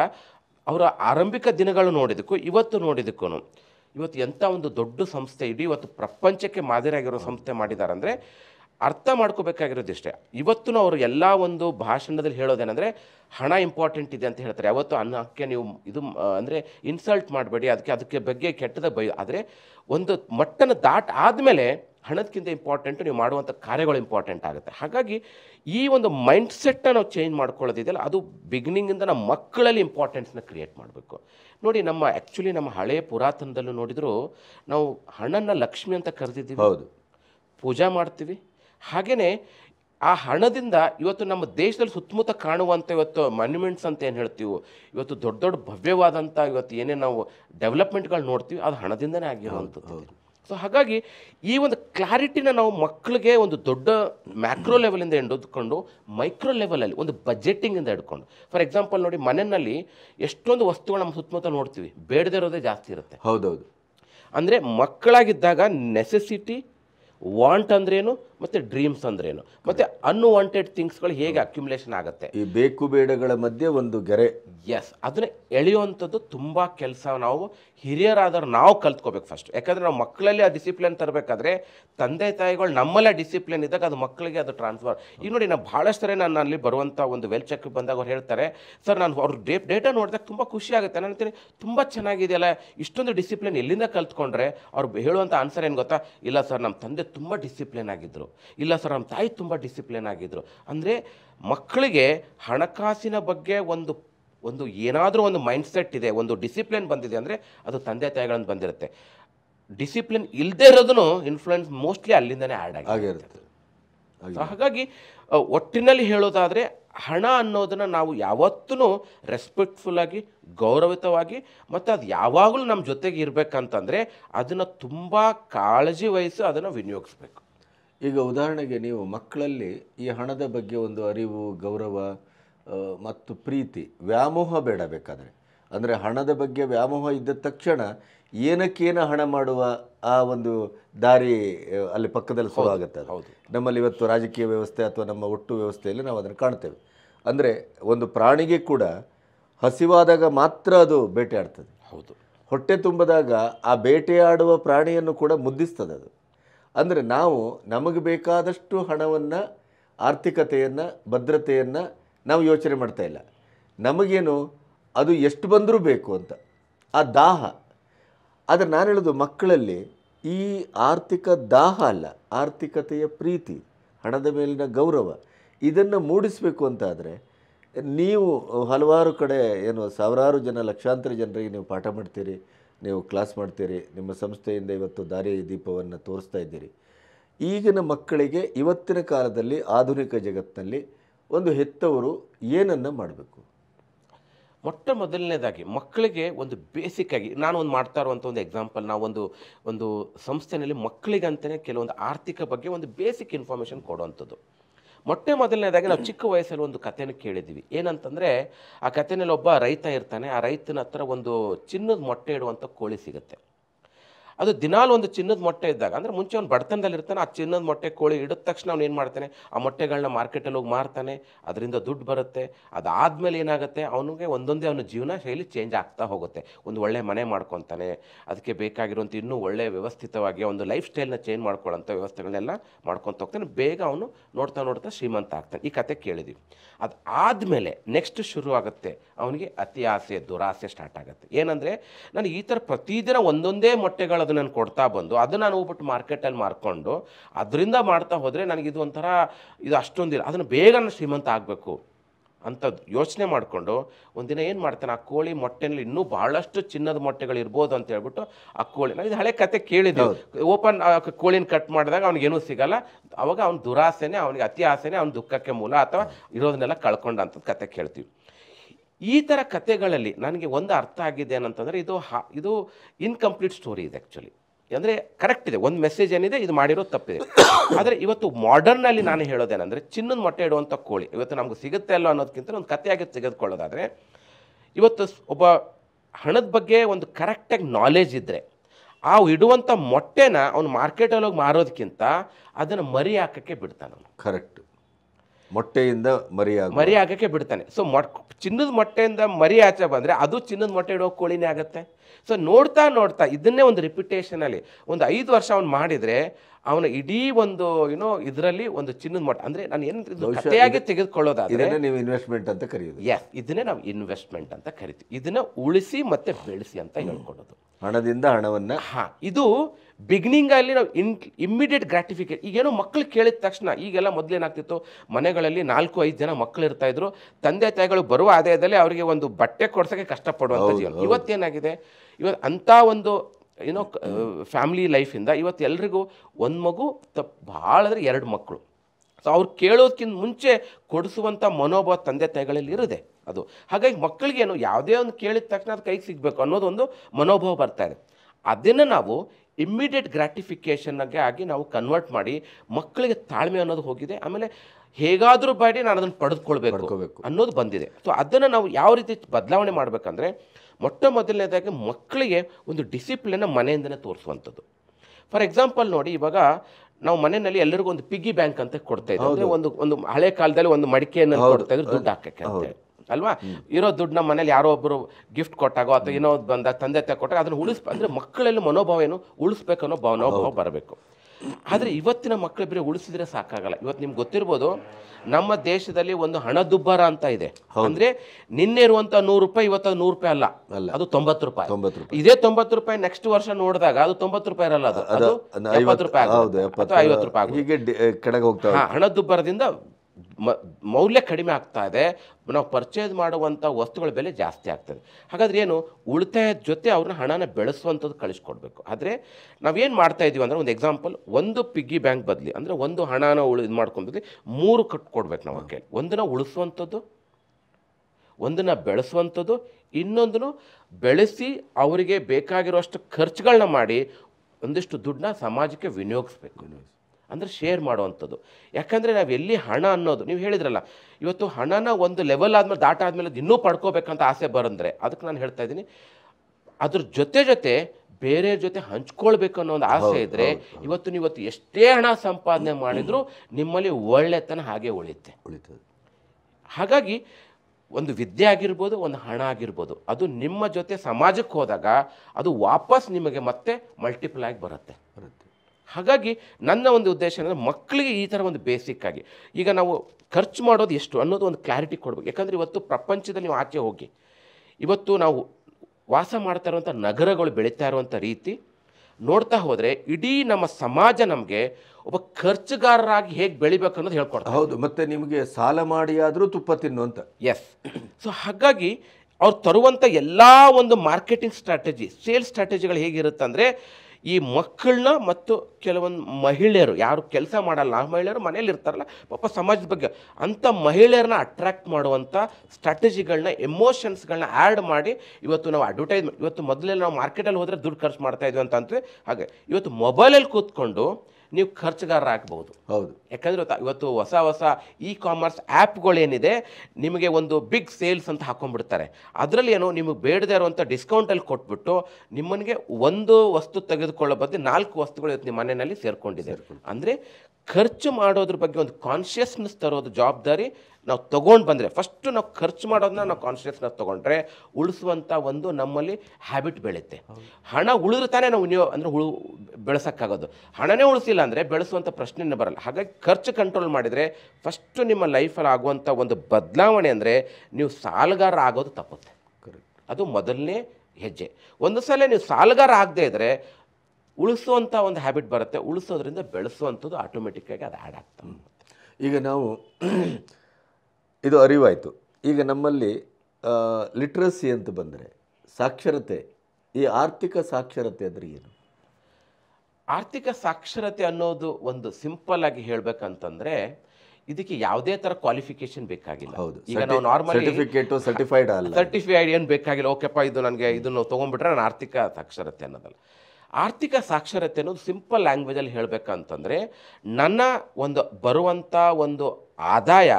ಅವರ ಆರಂಭಿಕ ದಿನಗಳು ನೋಡಿದಕ್ಕೂ ಇವತ್ತು ನೋಡಿದಕ್ಕೂ ಇವತ್ತು ಎಂಥ ಒಂದು ದೊಡ್ಡ ಸಂಸ್ಥೆ ಇಡೀ ಇವತ್ತು ಪ್ರಪಂಚಕ್ಕೆ ಮಾದರಿಯಾಗಿರೋ ಸಂಸ್ಥೆ ಮಾಡಿದ್ದಾರೆ ಅಂದರೆ ಅರ್ಥ ಇಷ್ಟೇ ಇವತ್ತು ಅವರು ಎಲ್ಲ ಒಂದು ಭಾಷಣದಲ್ಲಿ ಹೇಳೋದೇನೆಂದರೆ ಹಣ ಇಂಪಾರ್ಟೆಂಟ್ ಇದೆ ಅಂತ ಹೇಳ್ತಾರೆ ಯಾವತ್ತು ಅನ್ನಕ್ಕೆ ನೀವು ಇದು ಅಂದರೆ ಇನ್ಸಲ್ಟ್ ಮಾಡಬೇಡಿ ಅದಕ್ಕೆ ಅದಕ್ಕೆ ಬಗ್ಗೆ ಕೆಟ್ಟದ ಬೈ ಆದರೆ ಒಂದು ಮಟ್ಟನ ದಾಟ್ ಆದಮೇಲೆ ಹಣದಕ್ಕಿಂತ ಇಂಪಾರ್ಟೆಂಟ್ ನೀವು ಮಾಡುವಂಥ ಕಾರ್ಯಗಳು ಇಂಪಾರ್ಟೆಂಟ್ ಆಗುತ್ತೆ ಹಾಗಾಗಿ ಈ ಒಂದು ಮೈಂಡ್ಸೆಟ್ನ ನಾವು ಚೇಂಜ್ ಮಾಡ್ಕೊಳ್ಳೋದಿದೆಯಲ್ಲ ಅದು ಬಿಗಿನಿಂಗಿಂದ ನಮ್ಮ ಮಕ್ಕಳಲ್ಲಿ ಇಂಪಾರ್ಟೆನ್ಸ್ನ ಕ್ರಿಯೇಟ್ ಮಾಡಬೇಕು ನೋಡಿ ನಮ್ಮ ಆ್ಯಕ್ಚುಲಿ ನಮ್ಮ ಹಳೆಯ ಪುರಾತನದಲ್ಲೂ ನೋಡಿದರೂ ನಾವು ಹಣನ ಲಕ್ಷ್ಮಿ ಅಂತ ಕರೆದಿದ್ದೀವಿ ಹೌದು ಪೂಜಾ ಮಾಡ್ತೀವಿ ಹಾಗೆಯೇ ಆ ಹಣದಿಂದ ಇವತ್ತು ನಮ್ಮ ದೇಶದಲ್ಲಿ ಸುತ್ತಮುತ್ತ ಕಾಣುವಂಥ ಇವತ್ತು ಮಾನ್ಯುಮೆಂಟ್ಸ್ ಅಂತ ಏನು ಹೇಳ್ತೀವಿ ಇವತ್ತು ದೊಡ್ಡ ದೊಡ್ಡ ಭವ್ಯವಾದಂಥ ಇವತ್ತು ಏನೇ ನಾವು ಡೆವಲಪ್ಮೆಂಟ್ಗಳು ನೋಡ್ತೀವಿ ಅದು ಹಣದಿಂದನೇ ಆಗಿರುವಂಥದ್ದು ಸೊ ಹಾಗಾಗಿ ಈ ಒಂದು ಕ್ಲಾರಿಟಿನ ನಾವು ಮಕ್ಕಳಿಗೆ ಒಂದು ದೊಡ್ಡ ಮ್ಯಾಕ್ರೋ ಲೆವೆಲಿಂದ ಹಿಡಿದುಕೊಂಡು ಮೈಕ್ರೋ ಲೆವೆಲಲ್ಲಿ ಒಂದು ಬಜೆಟಿಂಗಿಂದ ಹಿಡ್ಕೊಂಡು ಫಾರ್ ಎಕ್ಸಾಂಪಲ್ ನೋಡಿ ಮನೆಯಲ್ಲಿ ಎಷ್ಟೊಂದು ವಸ್ತುಗಳು ನಮ್ಮ ಸುತ್ತಮುತ್ತ ನೋಡ್ತೀವಿ ಬೇಡದೇ ಇರೋದೇ ಜಾಸ್ತಿ ಇರುತ್ತೆ ಹೌದೌದು ಅಂದರೆ ಮಕ್ಕಳಾಗಿದ್ದಾಗ ನೆಸೆಸಿಟಿ ವಾಂಟ್ ಅಂದ್ರೇನು ಮತ್ತು ಡ್ರೀಮ್ಸ್ ಅಂದ್ರೇನು ಮತ್ತು ಅನ್ವಾಂಟೆಡ್ ಥಿಂಗ್ಸ್ಗಳು ಹೇಗೆ ಅಕ್ಯುಮುಲೇಷನ್ ಆಗುತ್ತೆ ಈ ಬೇಕು ಬೇಡಗಳ ಮಧ್ಯೆ ಒಂದು ಗೆರೆ ಎಸ್ ಅದನ್ನ ಎಳೆಯುವಂಥದ್ದು ತುಂಬ ಕೆಲಸ ನಾವು ಹಿರಿಯರಾದವ್ರು ನಾವು ಕಲ್ತ್ಕೋಬೇಕು ಫಸ್ಟ್ ಯಾಕಂದರೆ ನಾವು ಮಕ್ಕಳಲ್ಲಿ ಆ ಡಿಸಿಪ್ಲಿನ್ ತರಬೇಕಾದ್ರೆ ತಂದೆ ತಾಯಿಗಳು ನಮ್ಮಲ್ಲೇ ಡಿಸಿಪ್ಲಿನ್ ಇದ್ದಾಗ ಅದು ಮಕ್ಕಳಿಗೆ ಅದು ಟ್ರಾನ್ಸ್ಫರ್ ಈಗ ನೋಡಿ ನಾನು ಭಾಳಷ್ಟರೇ ನಾನು ಅಲ್ಲಿ ಬರುವಂಥ ಒಂದು ವೆಲ್ ಚೆಕ್ ಬಂದಾಗ ಅವ್ರು ಹೇಳ್ತಾರೆ ಸರ್ ನಾನು ಅವ್ರ ಡೇ ಡೇಟಾ ನೋಡಿದಾಗ ತುಂಬ ಖುಷಿ ಆಗುತ್ತೆ ನಾನು ಅಂತೀನಿ ತುಂಬ ಚೆನ್ನಾಗಿದೆಯಲ್ಲ ಇಷ್ಟೊಂದು ಡಿಸಿಪ್ಲಿನ್ ಎಲ್ಲಿಂದ ಕಲ್ತ್ಕೊಂಡ್ರೆ ಅವ್ರು ಹೇಳುವಂಥ ಆನ್ಸರ್ ಏನು ಗೊತ್ತಾ ಇಲ್ಲ ಸರ್ ನಮ್ಮ ತಂದೆ ತುಂಬ ಡಿಸಿಪ್ಲಿನ್ ಆಗಿದ್ದರು ಇಲ್ಲ ಸರ್ ನಮ್ಮ ತಾಯಿ ತುಂಬ ಡಿಸಿಪ್ಲಿನ್ ಆಗಿದ್ದರು ಅಂದರೆ ಮಕ್ಕಳಿಗೆ ಹಣಕಾಸಿನ ಬಗ್ಗೆ ಒಂದು ಒಂದು ಏನಾದರೂ ಒಂದು ಮೈಂಡ್ಸೆಟ್ ಇದೆ ಒಂದು ಡಿಸಿಪ್ಲಿನ್ ಬಂದಿದೆ ಅಂದರೆ ಅದು ತಂದೆ ತಾಯಿಗಳನ್ನು ಬಂದಿರುತ್ತೆ ಡಿಸಿಪ್ಲಿನ್ ಇಲ್ಲದೆ ಇರೋದನ್ನು ಇನ್ಫ್ಲುಯೆನ್ಸ್ ಮೋಸ್ಟ್ಲಿ ಅಲ್ಲಿಂದನೇ ಆ್ಯಡ್ ಆಗಿರುತ್ತೆ ಹಾಗಾಗಿ ಒಟ್ಟಿನಲ್ಲಿ ಹೇಳೋದಾದರೆ ಹಣ ಅನ್ನೋದನ್ನು ನಾವು ಯಾವತ್ತೂ ರೆಸ್ಪೆಕ್ಟ್ಫುಲ್ಲಾಗಿ ಗೌರವಿತವಾಗಿ ಮತ್ತು ಅದು ಯಾವಾಗಲೂ ನಮ್ಮ ಜೊತೆಗೆ ಇರಬೇಕಂತಂದರೆ ಅದನ್ನು ತುಂಬ ಕಾಳಜಿ ವಹಿಸಿ ಅದನ್ನು ವಿನಿಯೋಗಿಸ್ಬೇಕು ಈಗ ಉದಾಹರಣೆಗೆ ನೀವು ಮಕ್ಕಳಲ್ಲಿ ಈ ಹಣದ ಬಗ್ಗೆ ಒಂದು ಅರಿವು ಗೌರವ ಮತ್ತು ಪ್ರೀತಿ ವ್ಯಾಮೋಹ ಬೇಡ ಅಂದರೆ ಹಣದ ಬಗ್ಗೆ ವ್ಯಾಮೋಹ ಇದ್ದ ತಕ್ಷಣ ಏನಕ್ಕೇನು ಹಣ ಮಾಡುವ ಆ ಒಂದು ದಾರಿ ಅಲ್ಲಿ ಪಕ್ಕದಲ್ಲಿ ಶುರು ಆಗುತ್ತೆ ಅದು ನಮ್ಮಲ್ಲಿ ಇವತ್ತು ರಾಜಕೀಯ ವ್ಯವಸ್ಥೆ ಅಥವಾ ನಮ್ಮ ಒಟ್ಟು ವ್ಯವಸ್ಥೆಯಲ್ಲಿ ನಾವು ಅದನ್ನು ಕಾಣ್ತೇವೆ ಅಂದರೆ ಒಂದು ಪ್ರಾಣಿಗೆ ಕೂಡ ಹಸಿವಾದಾಗ ಮಾತ್ರ ಅದು ಬೇಟೆಯಾಡ್ತದೆ ಹೌದು ಹೊಟ್ಟೆ ತುಂಬದಾಗ ಆ ಬೇಟೆಯಾಡುವ ಪ್ರಾಣಿಯನ್ನು ಕೂಡ ಮುದ್ದಿಸ್ತದೆ ಅದು ಅಂದರೆ ನಾವು ನಮಗೆ ಬೇಕಾದಷ್ಟು ಹಣವನ್ನು ಆರ್ಥಿಕತೆಯನ್ನು ಭದ್ರತೆಯನ್ನು ನಾವು ಯೋಚನೆ ಮಾಡ್ತಾ ಇಲ್ಲ ನಮಗೇನು ಅದು ಎಷ್ಟು ಬಂದರೂ ಬೇಕು ಅಂತ ಆ ದಾಹ ಆದರೆ ನಾನು ಹೇಳೋದು ಮಕ್ಕಳಲ್ಲಿ ಈ ಆರ್ಥಿಕ ದಾಹ ಅಲ್ಲ ಆರ್ಥಿಕತೆಯ ಪ್ರೀತಿ ಹಣದ ಮೇಲಿನ ಗೌರವ ಇದನ್ನು ಮೂಡಿಸಬೇಕು ಅಂತಾದರೆ ನೀವು ಹಲವಾರು ಕಡೆ ಏನು ಸಾವಿರಾರು ಜನ ಲಕ್ಷಾಂತರ ಜನರಿಗೆ ನೀವು ಪಾಠ ಮಾಡ್ತೀರಿ ನೀವು ಕ್ಲಾಸ್ ಮಾಡ್ತೀರಿ ನಿಮ್ಮ ಸಂಸ್ಥೆಯಿಂದ ಇವತ್ತು ದಾರಿ ದೀಪವನ್ನು ತೋರಿಸ್ತಾ ಇದ್ದೀರಿ ಈಗಿನ ಮಕ್ಕಳಿಗೆ ಇವತ್ತಿನ ಕಾಲದಲ್ಲಿ ಆಧುನಿಕ ಜಗತ್ತಿನಲ್ಲಿ ಒಂದು ಹೆತ್ತವರು ಏನನ್ನು ಮಾಡಬೇಕು ಮೊಟ್ಟ ಮೊದಲನೇದಾಗಿ ಮಕ್ಕಳಿಗೆ ಒಂದು ಬೇಸಿಕ್ಕಾಗಿ ನಾನು ಒಂದು ಮಾಡ್ತಾ ಇರುವಂಥ ಒಂದು ಎಕ್ಸಾಂಪಲ್ ನಾವೊಂದು ಒಂದು ಸಂಸ್ಥೆನಲ್ಲಿ ಮಕ್ಕಳಿಗಂತಲೇ ಕೆಲವೊಂದು ಆರ್ಥಿಕ ಬಗ್ಗೆ ಒಂದು ಬೇಸಿಕ್ ಇನ್ಫಾರ್ಮೇಷನ್ ಕೊಡುವಂಥದ್ದು ಮೊಟ್ಟೆ ಮೊದಲನೇದಾಗಿ ನಾವು ಚಿಕ್ಕ ವಯಸ್ಸಲ್ಲಿ ಒಂದು ಕಥೆನ ಕೇಳಿದ್ವಿ ಏನಂತಂದರೆ ಆ ಕಥೆನಲ್ಲಿ ಒಬ್ಬ ರೈತ ಇರ್ತಾನೆ ಆ ರೈತನ ಹತ್ರ ಒಂದು ಚಿನ್ನದ ಮೊಟ್ಟೆ ಇಡುವಂಥ ಕೋಳಿ ಸಿಗುತ್ತೆ ಅದು ದಿನಾಲು ಒಂದು ಚಿನ್ನದ ಮೊಟ್ಟೆ ಇದ್ದಾಗ ಅಂದರೆ ಮುಂಚೆ ಅವ್ನು ಬಡತನದಲ್ಲಿ ಇರ್ತಾನೆ ಆ ಚಿನ್ನದ ಮೊಟ್ಟೆ ಕೋಳಿ ಇಡಿದ ತಕ್ಷಣ ಅವ್ನು ಏನು ಮಾಡ್ತಾನೆ ಆ ಮೊಟ್ಟೆಗಳನ್ನ ಮಾರ್ಕೆಟಲ್ಲಿ ಹೋಗಿ ಮಾರ್ತಾನೆ ಅದರಿಂದ ದುಡ್ಡು ಬರುತ್ತೆ ಅದಾದಮೇಲೆ ಏನಾಗುತ್ತೆ ಅವನಿಗೆ ಒಂದೊಂದೇ ಅವನ ಜೀವನ ಶೈಲಿ ಚೇಂಜ್ ಆಗ್ತಾ ಹೋಗುತ್ತೆ ಒಂದು ಒಳ್ಳೆ ಮನೆ ಮಾಡ್ಕೊತಾನೆ ಅದಕ್ಕೆ ಬೇಕಾಗಿರುವಂಥ ಇನ್ನೂ ಒಳ್ಳೆ ವ್ಯವಸ್ಥಿತವಾಗಿ ಒಂದು ಲೈಫ್ ಸ್ಟೈಲ್ನ ಚೇಂಜ್ ಮಾಡ್ಕೊಳ್ಳೋಂಥ ವ್ಯವಸ್ಥೆಗಳನ್ನೆಲ್ಲ ಮಾಡ್ಕೊತ ಹೋಗ್ತಾನೆ ಬೇಗ ಅವನು ನೋಡ್ತಾ ನೋಡ್ತಾ ಶ್ರೀಮಂತ ಆಗ್ತಾನೆ ಈ ಕತೆ ಕೇಳಿದ್ವಿ ಅದು ಆದಮೇಲೆ ನೆಕ್ಸ್ಟ್ ಶುರು ಆಗುತ್ತೆ ಅವನಿಗೆ ಅತಿ ಆಸೆ ದುರಾಸೆ ಸ್ಟಾರ್ಟ್ ಆಗುತ್ತೆ ಏನಂದರೆ ನಾನು ಈ ಥರ ಪ್ರತಿದಿನ ಒಂದೊಂದೇ ಮೊಟ್ಟೆಗಳ ಅದು ನಾನು ಕೊಡ್ತಾ ಬಂದು ಅದನ್ನು ನಾನು ಹೋಗ್ಬಿಟ್ಟು ಮಾರ್ಕೆಟಲ್ಲಿ ಮಾರ್ಕೊಂಡು ಅದರಿಂದ ಮಾಡ್ತಾ ಹೋದರೆ ಇದು ಒಂಥರ ಇದು ಅಷ್ಟೊಂದಿಲ್ಲ ಅದನ್ನು ಬೇಗ ಶ್ರೀಮಂತ ಆಗಬೇಕು ಅಂತ ಯೋಚನೆ ಮಾಡಿಕೊಂಡು ಒಂದಿನ ಏನು ಮಾಡ್ತಾನೆ ಆ ಕೋಳಿ ಮೊಟ್ಟೆನಲ್ಲಿ ಇನ್ನೂ ಭಾಳಷ್ಟು ಚಿನ್ನದ ಮೊಟ್ಟೆಗಳು ಇರ್ಬೋದು ಅಂತ ಹೇಳ್ಬಿಟ್ಟು ಆ ಕೋಳಿ ನಾನು ಇದು ಹಳೆ ಕತೆ ಕೇಳಿದ್ದೆ ಓಪನ್ ಕೋಳಿನ ಕಟ್ ಮಾಡಿದಾಗ ಅವ್ನಿಗೇನೂ ಸಿಗಲ್ಲ ಅವಾಗ ಅವ್ನ ದುರಾಸೆನೇ ಅವನಿಗೆ ಅತಿ ಆಸೆನೇ ಅವ್ನ ದುಃಖಕ್ಕೆ ಮೂಲ ಅಥವಾ ಇರೋದನ್ನೆಲ್ಲ ಕಳ್ಕೊಂಡಂಥದ್ದು ಕತೆ ಕೇಳ್ತೀವಿ ಈ ಥರ ಕಥೆಗಳಲ್ಲಿ ನನಗೆ ಒಂದು ಅರ್ಥ ಆಗಿದೆ ಏನಂತಂದರೆ ಇದು ಹಾ ಇದು ಇನ್ಕಂಪ್ಲೀಟ್ ಸ್ಟೋರಿ ಇದೆ ಆ್ಯಕ್ಚುಲಿ ಅಂದರೆ ಕರೆಕ್ಟ್ ಇದೆ ಒಂದು ಮೆಸೇಜ್ ಏನಿದೆ ಇದು ಮಾಡಿರೋದು ತಪ್ಪಿದೆ ಆದರೆ ಇವತ್ತು ಮಾಡರ್ನಲ್ಲಿ ನಾನು ಹೇಳೋದೇನೆಂದರೆ ಚಿನ್ನದ ಮೊಟ್ಟೆ ಇಡುವಂಥ ಕೋಳಿ ಇವತ್ತು ನಮ್ಗೆ ಸಿಗುತ್ತೆ ಅಲ್ಲೋ ಅನ್ನೋದಕ್ಕಿಂತ ಒಂದು ಕಥೆಯಾಗಿ ತೆಗೆದುಕೊಳ್ಳೋದಾದರೆ ಇವತ್ತು ಒಬ್ಬ ಹಣದ ಬಗ್ಗೆ ಒಂದು ಕರೆಕ್ಟಾಗಿ ನಾಲೆಜ್ ಇದ್ದರೆ ಆ ಇಡುವಂಥ ಮೊಟ್ಟೆನ ಅವ್ನು ಮಾರ್ಕೆಟಲ್ಲಿ ಹೋಗಿ ಮಾರೋದಕ್ಕಿಂತ ಅದನ್ನು ಮರಿ ಹಾಕೋಕ್ಕೆ ಬಿಡ್ತಾನೆ ಕರೆಕ್ಟ್ ಮೊಟ್ಟೆಯಿಂದ ಮರಿ ಮರಿ ಆಗಕ್ಕೆ ಬಿಡ್ತಾನೆ ಸೊ ಮೊಟ್ ಚಿನ್ನದ ಮೊಟ್ಟೆಯಿಂದ ಮರಿ ಆಚೆ ಬಂದರೆ ಅದು ಚಿನ್ನದ ಮೊಟ್ಟೆ ಇಡೋ ಕೋಳಿನೇ ಆಗುತ್ತೆ ಸೊ ನೋಡ್ತಾ ನೋಡ್ತಾ ಇದನ್ನೇ ಒಂದು ರಿಪಿಟೇಷನಲ್ಲಿ ಒಂದು ಐದು ವರ್ಷ ಅವ್ನು ಮಾಡಿದರೆ ಅವನು ಇಡೀ ಒಂದು ಏನೋ ಇದರಲ್ಲಿ ಒಂದು ಚಿನ್ನದ ಮೊಟ್ಟೆ ಅಂದ್ರೆ ನಾನು ಏನು ಕಥೆಯಾಗಿ ತೆಗೆದುಕೊಳ್ಳೋದಾದ್ರೆ ನೀವು ಇನ್ವೆಸ್ಟ್ಮೆಂಟ್ ಅಂತ ಕರೆಯೋದು ಇದನ್ನೇ ನಾವು ಇನ್ವೆಸ್ಟ್ಮೆಂಟ್ ಅಂತ ಕರಿತೀವಿ ಇದನ್ನ ಉಳಿಸಿ ಮತ್ತೆ ಬೆಳೆಸಿ ಅಂತ ಹೇಳ್ಕೊಡೋದು ಹಣದಿಂದ ಹಣವನ್ನ ಹಾಂ ಇದು ಬಿಗ್ನಿಂಗಲ್ಲಿ ನಾವು ಇನ್ ಇಮ್ಮಿಡಿಯೇಟ್ ಗ್ರಾಟಿಫಿಕೇಟ್ ಈಗೇನೋ ಮಕ್ಕಳು ಕೇಳಿದ ತಕ್ಷಣ ಈಗೆಲ್ಲ ಮೊದಲೇನಾಗ್ತಿತ್ತು ಮನೆಗಳಲ್ಲಿ ನಾಲ್ಕು ಐದು ಜನ ಮಕ್ಕಳು ಇರ್ತಾಯಿದ್ರು ತಂದೆ ತಾಯಿಗಳು ಬರುವ ಆದಾಯದಲ್ಲಿ ಅವರಿಗೆ ಒಂದು ಬಟ್ಟೆ ಕೊಡ್ಸೋಕ್ಕೆ ಜೀವನ ಇವತ್ತೇನಾಗಿದೆ ಇವತ್ತು ಅಂಥ ಒಂದು ಏನೋ ಫ್ಯಾಮಿಲಿ ಲೈಫಿಂದ ಇವತ್ತು ಎಲ್ರಿಗೂ ಒಂದು ಮಗು ತಪ್ಪು ಭಾಳ ಅಂದರೆ ಎರಡು ಮಕ್ಕಳು ಸೊ ಅವ್ರು ಕೇಳೋದಕ್ಕಿಂತ ಮುಂಚೆ ಕೊಡಿಸುವಂಥ ಮನೋಭಾವ ತಂದೆ ತಾಯಿಗಳಲ್ಲಿ ಇರುತ್ತೆ ಅದು ಹಾಗಾಗಿ ಮಕ್ಕಳಿಗೇನು ಯಾವುದೇ ಒಂದು ಕೇಳಿದ ತಕ್ಷಣ ಅದು ಕೈಗೆ ಸಿಗಬೇಕು ಅನ್ನೋದೊಂದು ಮನೋಭಾವ ಬರ್ತಾ ಇದೆ ಅದನ್ನು ನಾವು ಇಮ್ಮಿಡಿಯೇಟ್ ಗ್ರ್ಯಾಟಿಫಿಕೇಷನ್ಗೆ ಆಗಿ ನಾವು ಕನ್ವರ್ಟ್ ಮಾಡಿ ಮಕ್ಕಳಿಗೆ ತಾಳ್ಮೆ ಅನ್ನೋದು ಹೋಗಿದೆ ಆಮೇಲೆ ಹೇಗಾದರೂ ಬೇಡಿ ನಾನು ಅದನ್ನು ಪಡೆದುಕೊಳ್ಬೇಕು ಅನ್ನೋದು ಬಂದಿದೆ ಸೊ ಅದನ್ನು ನಾವು ಯಾವ ರೀತಿ ಬದಲಾವಣೆ ಮಾಡಬೇಕಂದ್ರೆ ಮೊಟ್ಟ ಮೊದಲನೇದಾಗಿ ಮಕ್ಕಳಿಗೆ ಒಂದು ಡಿಸಿಪ್ಲಿನ ಮನೆಯಿಂದನೇ ತೋರಿಸುವಂಥದ್ದು ಫಾರ್ ಎಕ್ಸಾಂಪಲ್ ನೋಡಿ ಇವಾಗ ನಾವು ಮನೆಯಲ್ಲಿ ಎಲ್ಲರಿಗೂ ಒಂದು ಪಿಗ್ಗಿ ಬ್ಯಾಂಕ್ ಅಂತ ಕೊಡ್ತಾ ಇದ್ದೀವಿ ಒಂದು ಒಂದು ಹಳೆ ಕಾಲದಲ್ಲಿ ಒಂದು ಮಡಿಕೆಯನ್ನು ಕೊಡ್ತಾ ಇದ್ರೆ ದುಡ್ಡು ಹಾಕಕ್ಕೆ ಅಂತ ಅಲ್ವಾ ಇರೋ ನಮ್ಮ ಮನೇಲಿ ಯಾರೋ ಒಬ್ಬರು ಗಿಫ್ಟ್ ಕೊಟ್ಟಾಗೋ ಅಥವಾ ಏನೋ ಬಂದ ತಂದೆ ತಾಯಿ ಕೊಟ್ಟಾಗ ಅದನ್ನು ಉಳಿಸ್ ಅಂದರೆ ಮಕ್ಕಳಲ್ಲಿ ಮನೋಭಾವ ಏನು ಉಳಿಸ್ಬೇಕು ಅನ್ನೋ ಮನೋಭಾವ ಬರಬೇಕು ಆದರೆ ಇವತ್ತಿನ ಮಕ್ಕಳು ಬರೀ ಉಳಿಸಿದ್ರೆ ಸಾಕಾಗಲ್ಲ ಇವತ್ತು ನಿಮ್ಗೆ ಗೊತ್ತಿರ್ಬೋದು ನಮ್ಮ ದೇಶದಲ್ಲಿ ಒಂದು ಹಣದುಬ್ಬರ ಅಂತ ಇದೆ ಅಂದ್ರೆ ನಿನ್ನೆ ಇರುವಂತ ನೂರು ರೂಪಾಯಿ ಇವತ್ತು ನೂರು ರೂಪಾಯಿ ಅಲ್ಲ ಅದು ತೊಂಬತ್ತು ರೂಪಾಯಿ ಇದೇ ತೊಂಬತ್ತು ರೂಪಾಯಿ ನೆಕ್ಸ್ಟ್ ವರ್ಷ ನೋಡಿದಾಗ ಅದು ತೊಂಬತ್ತು ರೂಪಾಯಿ ಇರಲ್ಲ ಅದು ರೂಪಾಯಿ ಐವತ್ತು ರೂಪಾಯಿ ಹಣದುಬ್ಬರದಿಂದ ಮ ಮೌಲ್ಯ ಕಡಿಮೆ ಆಗ್ತಾ ಇದೆ ನಾವು ಪರ್ಚೇಸ್ ಮಾಡುವಂಥ ವಸ್ತುಗಳ ಬೆಲೆ ಜಾಸ್ತಿ ಆಗ್ತದೆ ಹಾಗಾದ್ರೆ ಏನು ಉಳಿತಾಯದ ಜೊತೆ ಅವ್ರನ್ನ ಹಣನ ಬೆಳೆಸುವಂಥದ್ದು ಕಳಿಸ್ಕೊಡ್ಬೇಕು ಆದರೆ ನಾವೇನು ಮಾಡ್ತಾ ಇದ್ದೀವಿ ಅಂದರೆ ಒಂದು ಎಕ್ಸಾಂಪಲ್ ಒಂದು ಪಿಗ್ಗಿ ಬ್ಯಾಂಕ್ ಬದಲಿ ಅಂದರೆ ಒಂದು ಹಣನ ಉಳಿ ಇದು ಮಾಡ್ಕೊಂಡ್ಬದ್ಲಿ ಮೂರು ಕಟ್ಕೊಡ್ಬೇಕು ನಾವು ಹಾಗೆ ಒಂದನ್ನು ಉಳಿಸುವಂಥದ್ದು ಒಂದನ್ನು ಬೆಳೆಸುವಂಥದ್ದು ಇನ್ನೊಂದನ್ನು ಬೆಳೆಸಿ ಅವರಿಗೆ ಬೇಕಾಗಿರುವಷ್ಟು ಖರ್ಚುಗಳನ್ನ ಮಾಡಿ ಒಂದಿಷ್ಟು ದುಡ್ಡನ್ನ ಸಮಾಜಕ್ಕೆ ವಿನಿಯೋಗಿಸ್ಬೇಕು ಅಂದರೆ ಶೇರ್ ಮಾಡುವಂಥದ್ದು ಯಾಕಂದರೆ ನಾವು ಎಲ್ಲಿ ಹಣ ಅನ್ನೋದು ನೀವು ಹೇಳಿದ್ರಲ್ಲ ಇವತ್ತು ಹಣನ ಒಂದು ಲೆವೆಲ್ ಆದಮೇಲೆ ದಾಟ ಆದಮೇಲೆ ಇನ್ನೂ ಪಡ್ಕೋಬೇಕಂತ ಆಸೆ ಬರಂದರೆ ಅದಕ್ಕೆ ನಾನು ಹೇಳ್ತಾ ಇದ್ದೀನಿ ಅದ್ರ ಜೊತೆ ಜೊತೆ ಬೇರೆ ಜೊತೆ ಹಂಚ್ಕೊಳ್ಬೇಕು ಅನ್ನೋ ಒಂದು ಆಸೆ ಇದ್ದರೆ ಇವತ್ತು ನೀವು ಎಷ್ಟೇ ಹಣ ಸಂಪಾದನೆ ಮಾಡಿದರೂ ನಿಮ್ಮಲ್ಲಿ ಒಳ್ಳೆತನ ಹಾಗೆ ಉಳಿಯುತ್ತೆ ಉಳಿತದೆ ಹಾಗಾಗಿ ಒಂದು ವಿದ್ಯೆ ಆಗಿರ್ಬೋದು ಒಂದು ಹಣ ಆಗಿರ್ಬೋದು ಅದು ನಿಮ್ಮ ಜೊತೆ ಸಮಾಜಕ್ಕೆ ಹೋದಾಗ ಅದು ವಾಪಸ್ ನಿಮಗೆ ಮತ್ತೆ ಆಗಿ ಬರುತ್ತೆ ಬರುತ್ತೆ ಹಾಗಾಗಿ ನನ್ನ ಒಂದು ಉದ್ದೇಶ ಅಂದರೆ ಮಕ್ಕಳಿಗೆ ಈ ಥರ ಒಂದು ಬೇಸಿಕ್ಕಾಗಿ ಈಗ ನಾವು ಖರ್ಚು ಮಾಡೋದು ಎಷ್ಟು ಅನ್ನೋದು ಒಂದು ಕ್ಲಾರಿಟಿ ಕೊಡಬೇಕು ಯಾಕಂದರೆ ಇವತ್ತು ಪ್ರಪಂಚದಲ್ಲಿ ನೀವು ಆಚೆ ಹೋಗಿ ಇವತ್ತು ನಾವು ವಾಸ ಮಾಡ್ತಾ ಇರುವಂಥ ನಗರಗಳು ಬೆಳೀತಾ ಇರುವಂಥ ರೀತಿ ನೋಡ್ತಾ ಹೋದರೆ ಇಡೀ ನಮ್ಮ ಸಮಾಜ ನಮಗೆ ಒಬ್ಬ ಖರ್ಚುಗಾರರಾಗಿ ಹೇಗೆ ಬೆಳಿಬೇಕು ಅನ್ನೋದು ಹೇಳ್ಕೊಡ್ತಾರೆ ಹೌದು ಮತ್ತು ನಿಮಗೆ ಸಾಲ ಮಾಡಿ ಆದರೂ ತುಪ್ಪ ತಿನ್ನು ಅಂತ ಎಸ್ ಸೊ ಹಾಗಾಗಿ ಅವ್ರು ತರುವಂಥ ಎಲ್ಲ ಒಂದು ಮಾರ್ಕೆಟಿಂಗ್ ಸ್ಟ್ರಾಟಜಿ ಸೇಲ್ಸ್ ಸ್ಟ್ರಾಟಜಿಗಳು ಹೇಗಿರುತ್ತೆ ಅಂದರೆ ಈ ಮಕ್ಕಳನ್ನ ಮತ್ತು ಕೆಲವೊಂದು ಮಹಿಳೆಯರು ಯಾರು ಕೆಲಸ ಮಾಡಲ್ಲ ಆ ಮಹಿಳೆಯರು ಮನೇಲಿ ಇರ್ತಾರಲ್ಲ ಪಾಪ ಸಮಾಜದ ಬಗ್ಗೆ ಅಂಥ ಮಹಿಳೆಯರನ್ನ ಅಟ್ರ್ಯಾಕ್ಟ್ ಮಾಡುವಂಥ ಸ್ಟ್ರಾಟಜಿಗಳನ್ನ ಎಮೋಷನ್ಸ್ಗಳನ್ನ ಆ್ಯಡ್ ಮಾಡಿ ಇವತ್ತು ನಾವು ಅಡ್ವರ್ಟೈಸ್ಮೆಂಟ್ ಇವತ್ತು ಮೊದಲೆಲ್ಲ ನಾವು ಮಾರ್ಕೆಟಲ್ಲಿ ಹೋದರೆ ದುಡ್ಡು ಖರ್ಚು ಮಾಡ್ತಾ ಇದ್ವಿ ಅಂತ ಹಾಗೆ ಇವತ್ತು ಮೊಬೈಲಲ್ಲಿ ಕೂತ್ಕೊಂಡು ನೀವು ಖರ್ಚುಗಾರರಾಗಬಹುದು ಹೌದು ಯಾಕಂದ್ರೆ ಇವತ್ತು ಹೊಸ ಹೊಸ ಇ ಕಾಮರ್ಸ್ ಆ್ಯಪ್ಗಳೇನಿದೆ ನಿಮಗೆ ಒಂದು ಬಿಗ್ ಸೇಲ್ಸ್ ಅಂತ ಹಾಕೊಂಡ್ಬಿಡ್ತಾರೆ ಅದರಲ್ಲಿ ಏನೋ ನಿಮಗೆ ಬೇಡದೇ ಇರುವಂಥ ಡಿಸ್ಕೌಂಟಲ್ಲಿ ಕೊಟ್ಬಿಟ್ಟು ನಿಮ್ಮನಿಗೆ ಒಂದು ವಸ್ತು ತೆಗೆದುಕೊಳ್ಳೋ ಬಗ್ಗೆ ನಾಲ್ಕು ವಸ್ತುಗಳು ಇವತ್ತು ನಿಮ್ಮ ಮನೆಯಲ್ಲಿ ಸೇರ್ಕೊಂಡಿದೆ ಅಂದರೆ ಖರ್ಚು ಮಾಡೋದ್ರ ಬಗ್ಗೆ ಒಂದು ಕಾನ್ಷಿಯಸ್ನೆಸ್ ತರೋದು ಜವಾಬ್ದಾರಿ ನಾವು ತೊಗೊಂಡು ಬಂದರೆ ಫಸ್ಟು ನಾವು ಖರ್ಚು ಮಾಡೋದನ್ನ ನಾವು ಕಾನ್ಶಿಯಸ್ನ ತೊಗೊಂಡ್ರೆ ಉಳಿಸುವಂಥ ಒಂದು ನಮ್ಮಲ್ಲಿ ಹ್ಯಾಬಿಟ್ ಬೆಳೆಯುತ್ತೆ ಹಣ ಉಳಿದ್ರೆ ತಾನೇ ನಾವು ನೀವು ಅಂದರೆ ಉಳು ಬೆಳೆಸೋಕ್ಕಾಗೋದು ಹಣನೇ ಉಳಿಸಿಲ್ಲ ಅಂದರೆ ಬೆಳೆಸುವಂಥ ಪ್ರಶ್ನೆನೇ ಬರಲ್ಲ ಹಾಗಾಗಿ ಖರ್ಚು ಕಂಟ್ರೋಲ್ ಮಾಡಿದರೆ ಫಸ್ಟು ನಿಮ್ಮ ಲೈಫಲ್ಲಿ ಆಗುವಂಥ ಒಂದು ಬದಲಾವಣೆ ಅಂದರೆ ನೀವು ಸಾಲಗಾರ ಆಗೋದು ತಪ್ಪುತ್ತೆ ಅದು ಮೊದಲನೇ ಹೆಜ್ಜೆ ಒಂದು ಸಲ ನೀವು ಸಾಲಗಾರ ಆಗದೇ ಇದ್ದರೆ ಉಳಿಸುವಂಥ ಒಂದು ಹ್ಯಾಬಿಟ್ ಬರುತ್ತೆ ಉಳಿಸೋದ್ರಿಂದ ಬೆಳೆಸುವಂಥದ್ದು ಆಟೋಮೆಟಿಕ್ಕಾಗಿ ಅದು ಆ್ಯಡ್ ಆಗ್ತದೆ ಈಗ ನಾವು ಇದು ಅರಿವಾಯಿತು ಈಗ ನಮ್ಮಲ್ಲಿ ಲಿಟ್ರಸಿ ಅಂತ ಬಂದರೆ ಸಾಕ್ಷರತೆ ಈ ಆರ್ಥಿಕ ಸಾಕ್ಷರತೆ ಅಂದರೆ ಏನು ಆರ್ಥಿಕ ಸಾಕ್ಷರತೆ ಅನ್ನೋದು ಒಂದು ಸಿಂಪಲ್ ಆಗಿ ಹೇಳ್ಬೇಕಂತಂದರೆ ಇದಕ್ಕೆ ಯಾವುದೇ ಥರ ಕ್ವಾಲಿಫಿಕೇಶನ್ ಬೇಕಾಗಿಲ್ಲ ಹೌದು ಈಗ ನಾವು ನಾರ್ಮಲ್ ಸರ್ಟಿಫಿಕೇಟ್ ಸರ್ಟಿಫೈಡ್ ಅಲ್ಲ ಸರ್ಟಿಫೈಡ್ ಏನು ಬೇಕಾಗಿಲ್ಲ ಓಕೆಪ್ಪ ಇದು ನನಗೆ ಇದನ್ನು ತೊಗೊಂಡ್ಬಿಟ್ರೆ ನಾನು ಆರ್ಥಿಕ ಸಾಕ್ಷರತೆ ಅನ್ನೋದಲ್ಲ ಆರ್ಥಿಕ ಸಾಕ್ಷರತೆ ಅನ್ನೋದು ಸಿಂಪಲ್ ಲ್ಯಾಂಗ್ವೇಜಲ್ಲಿ ಹೇಳಬೇಕಂತಂದರೆ ನನ್ನ ಒಂದು ಬರುವಂಥ ಒಂದು ಆದಾಯ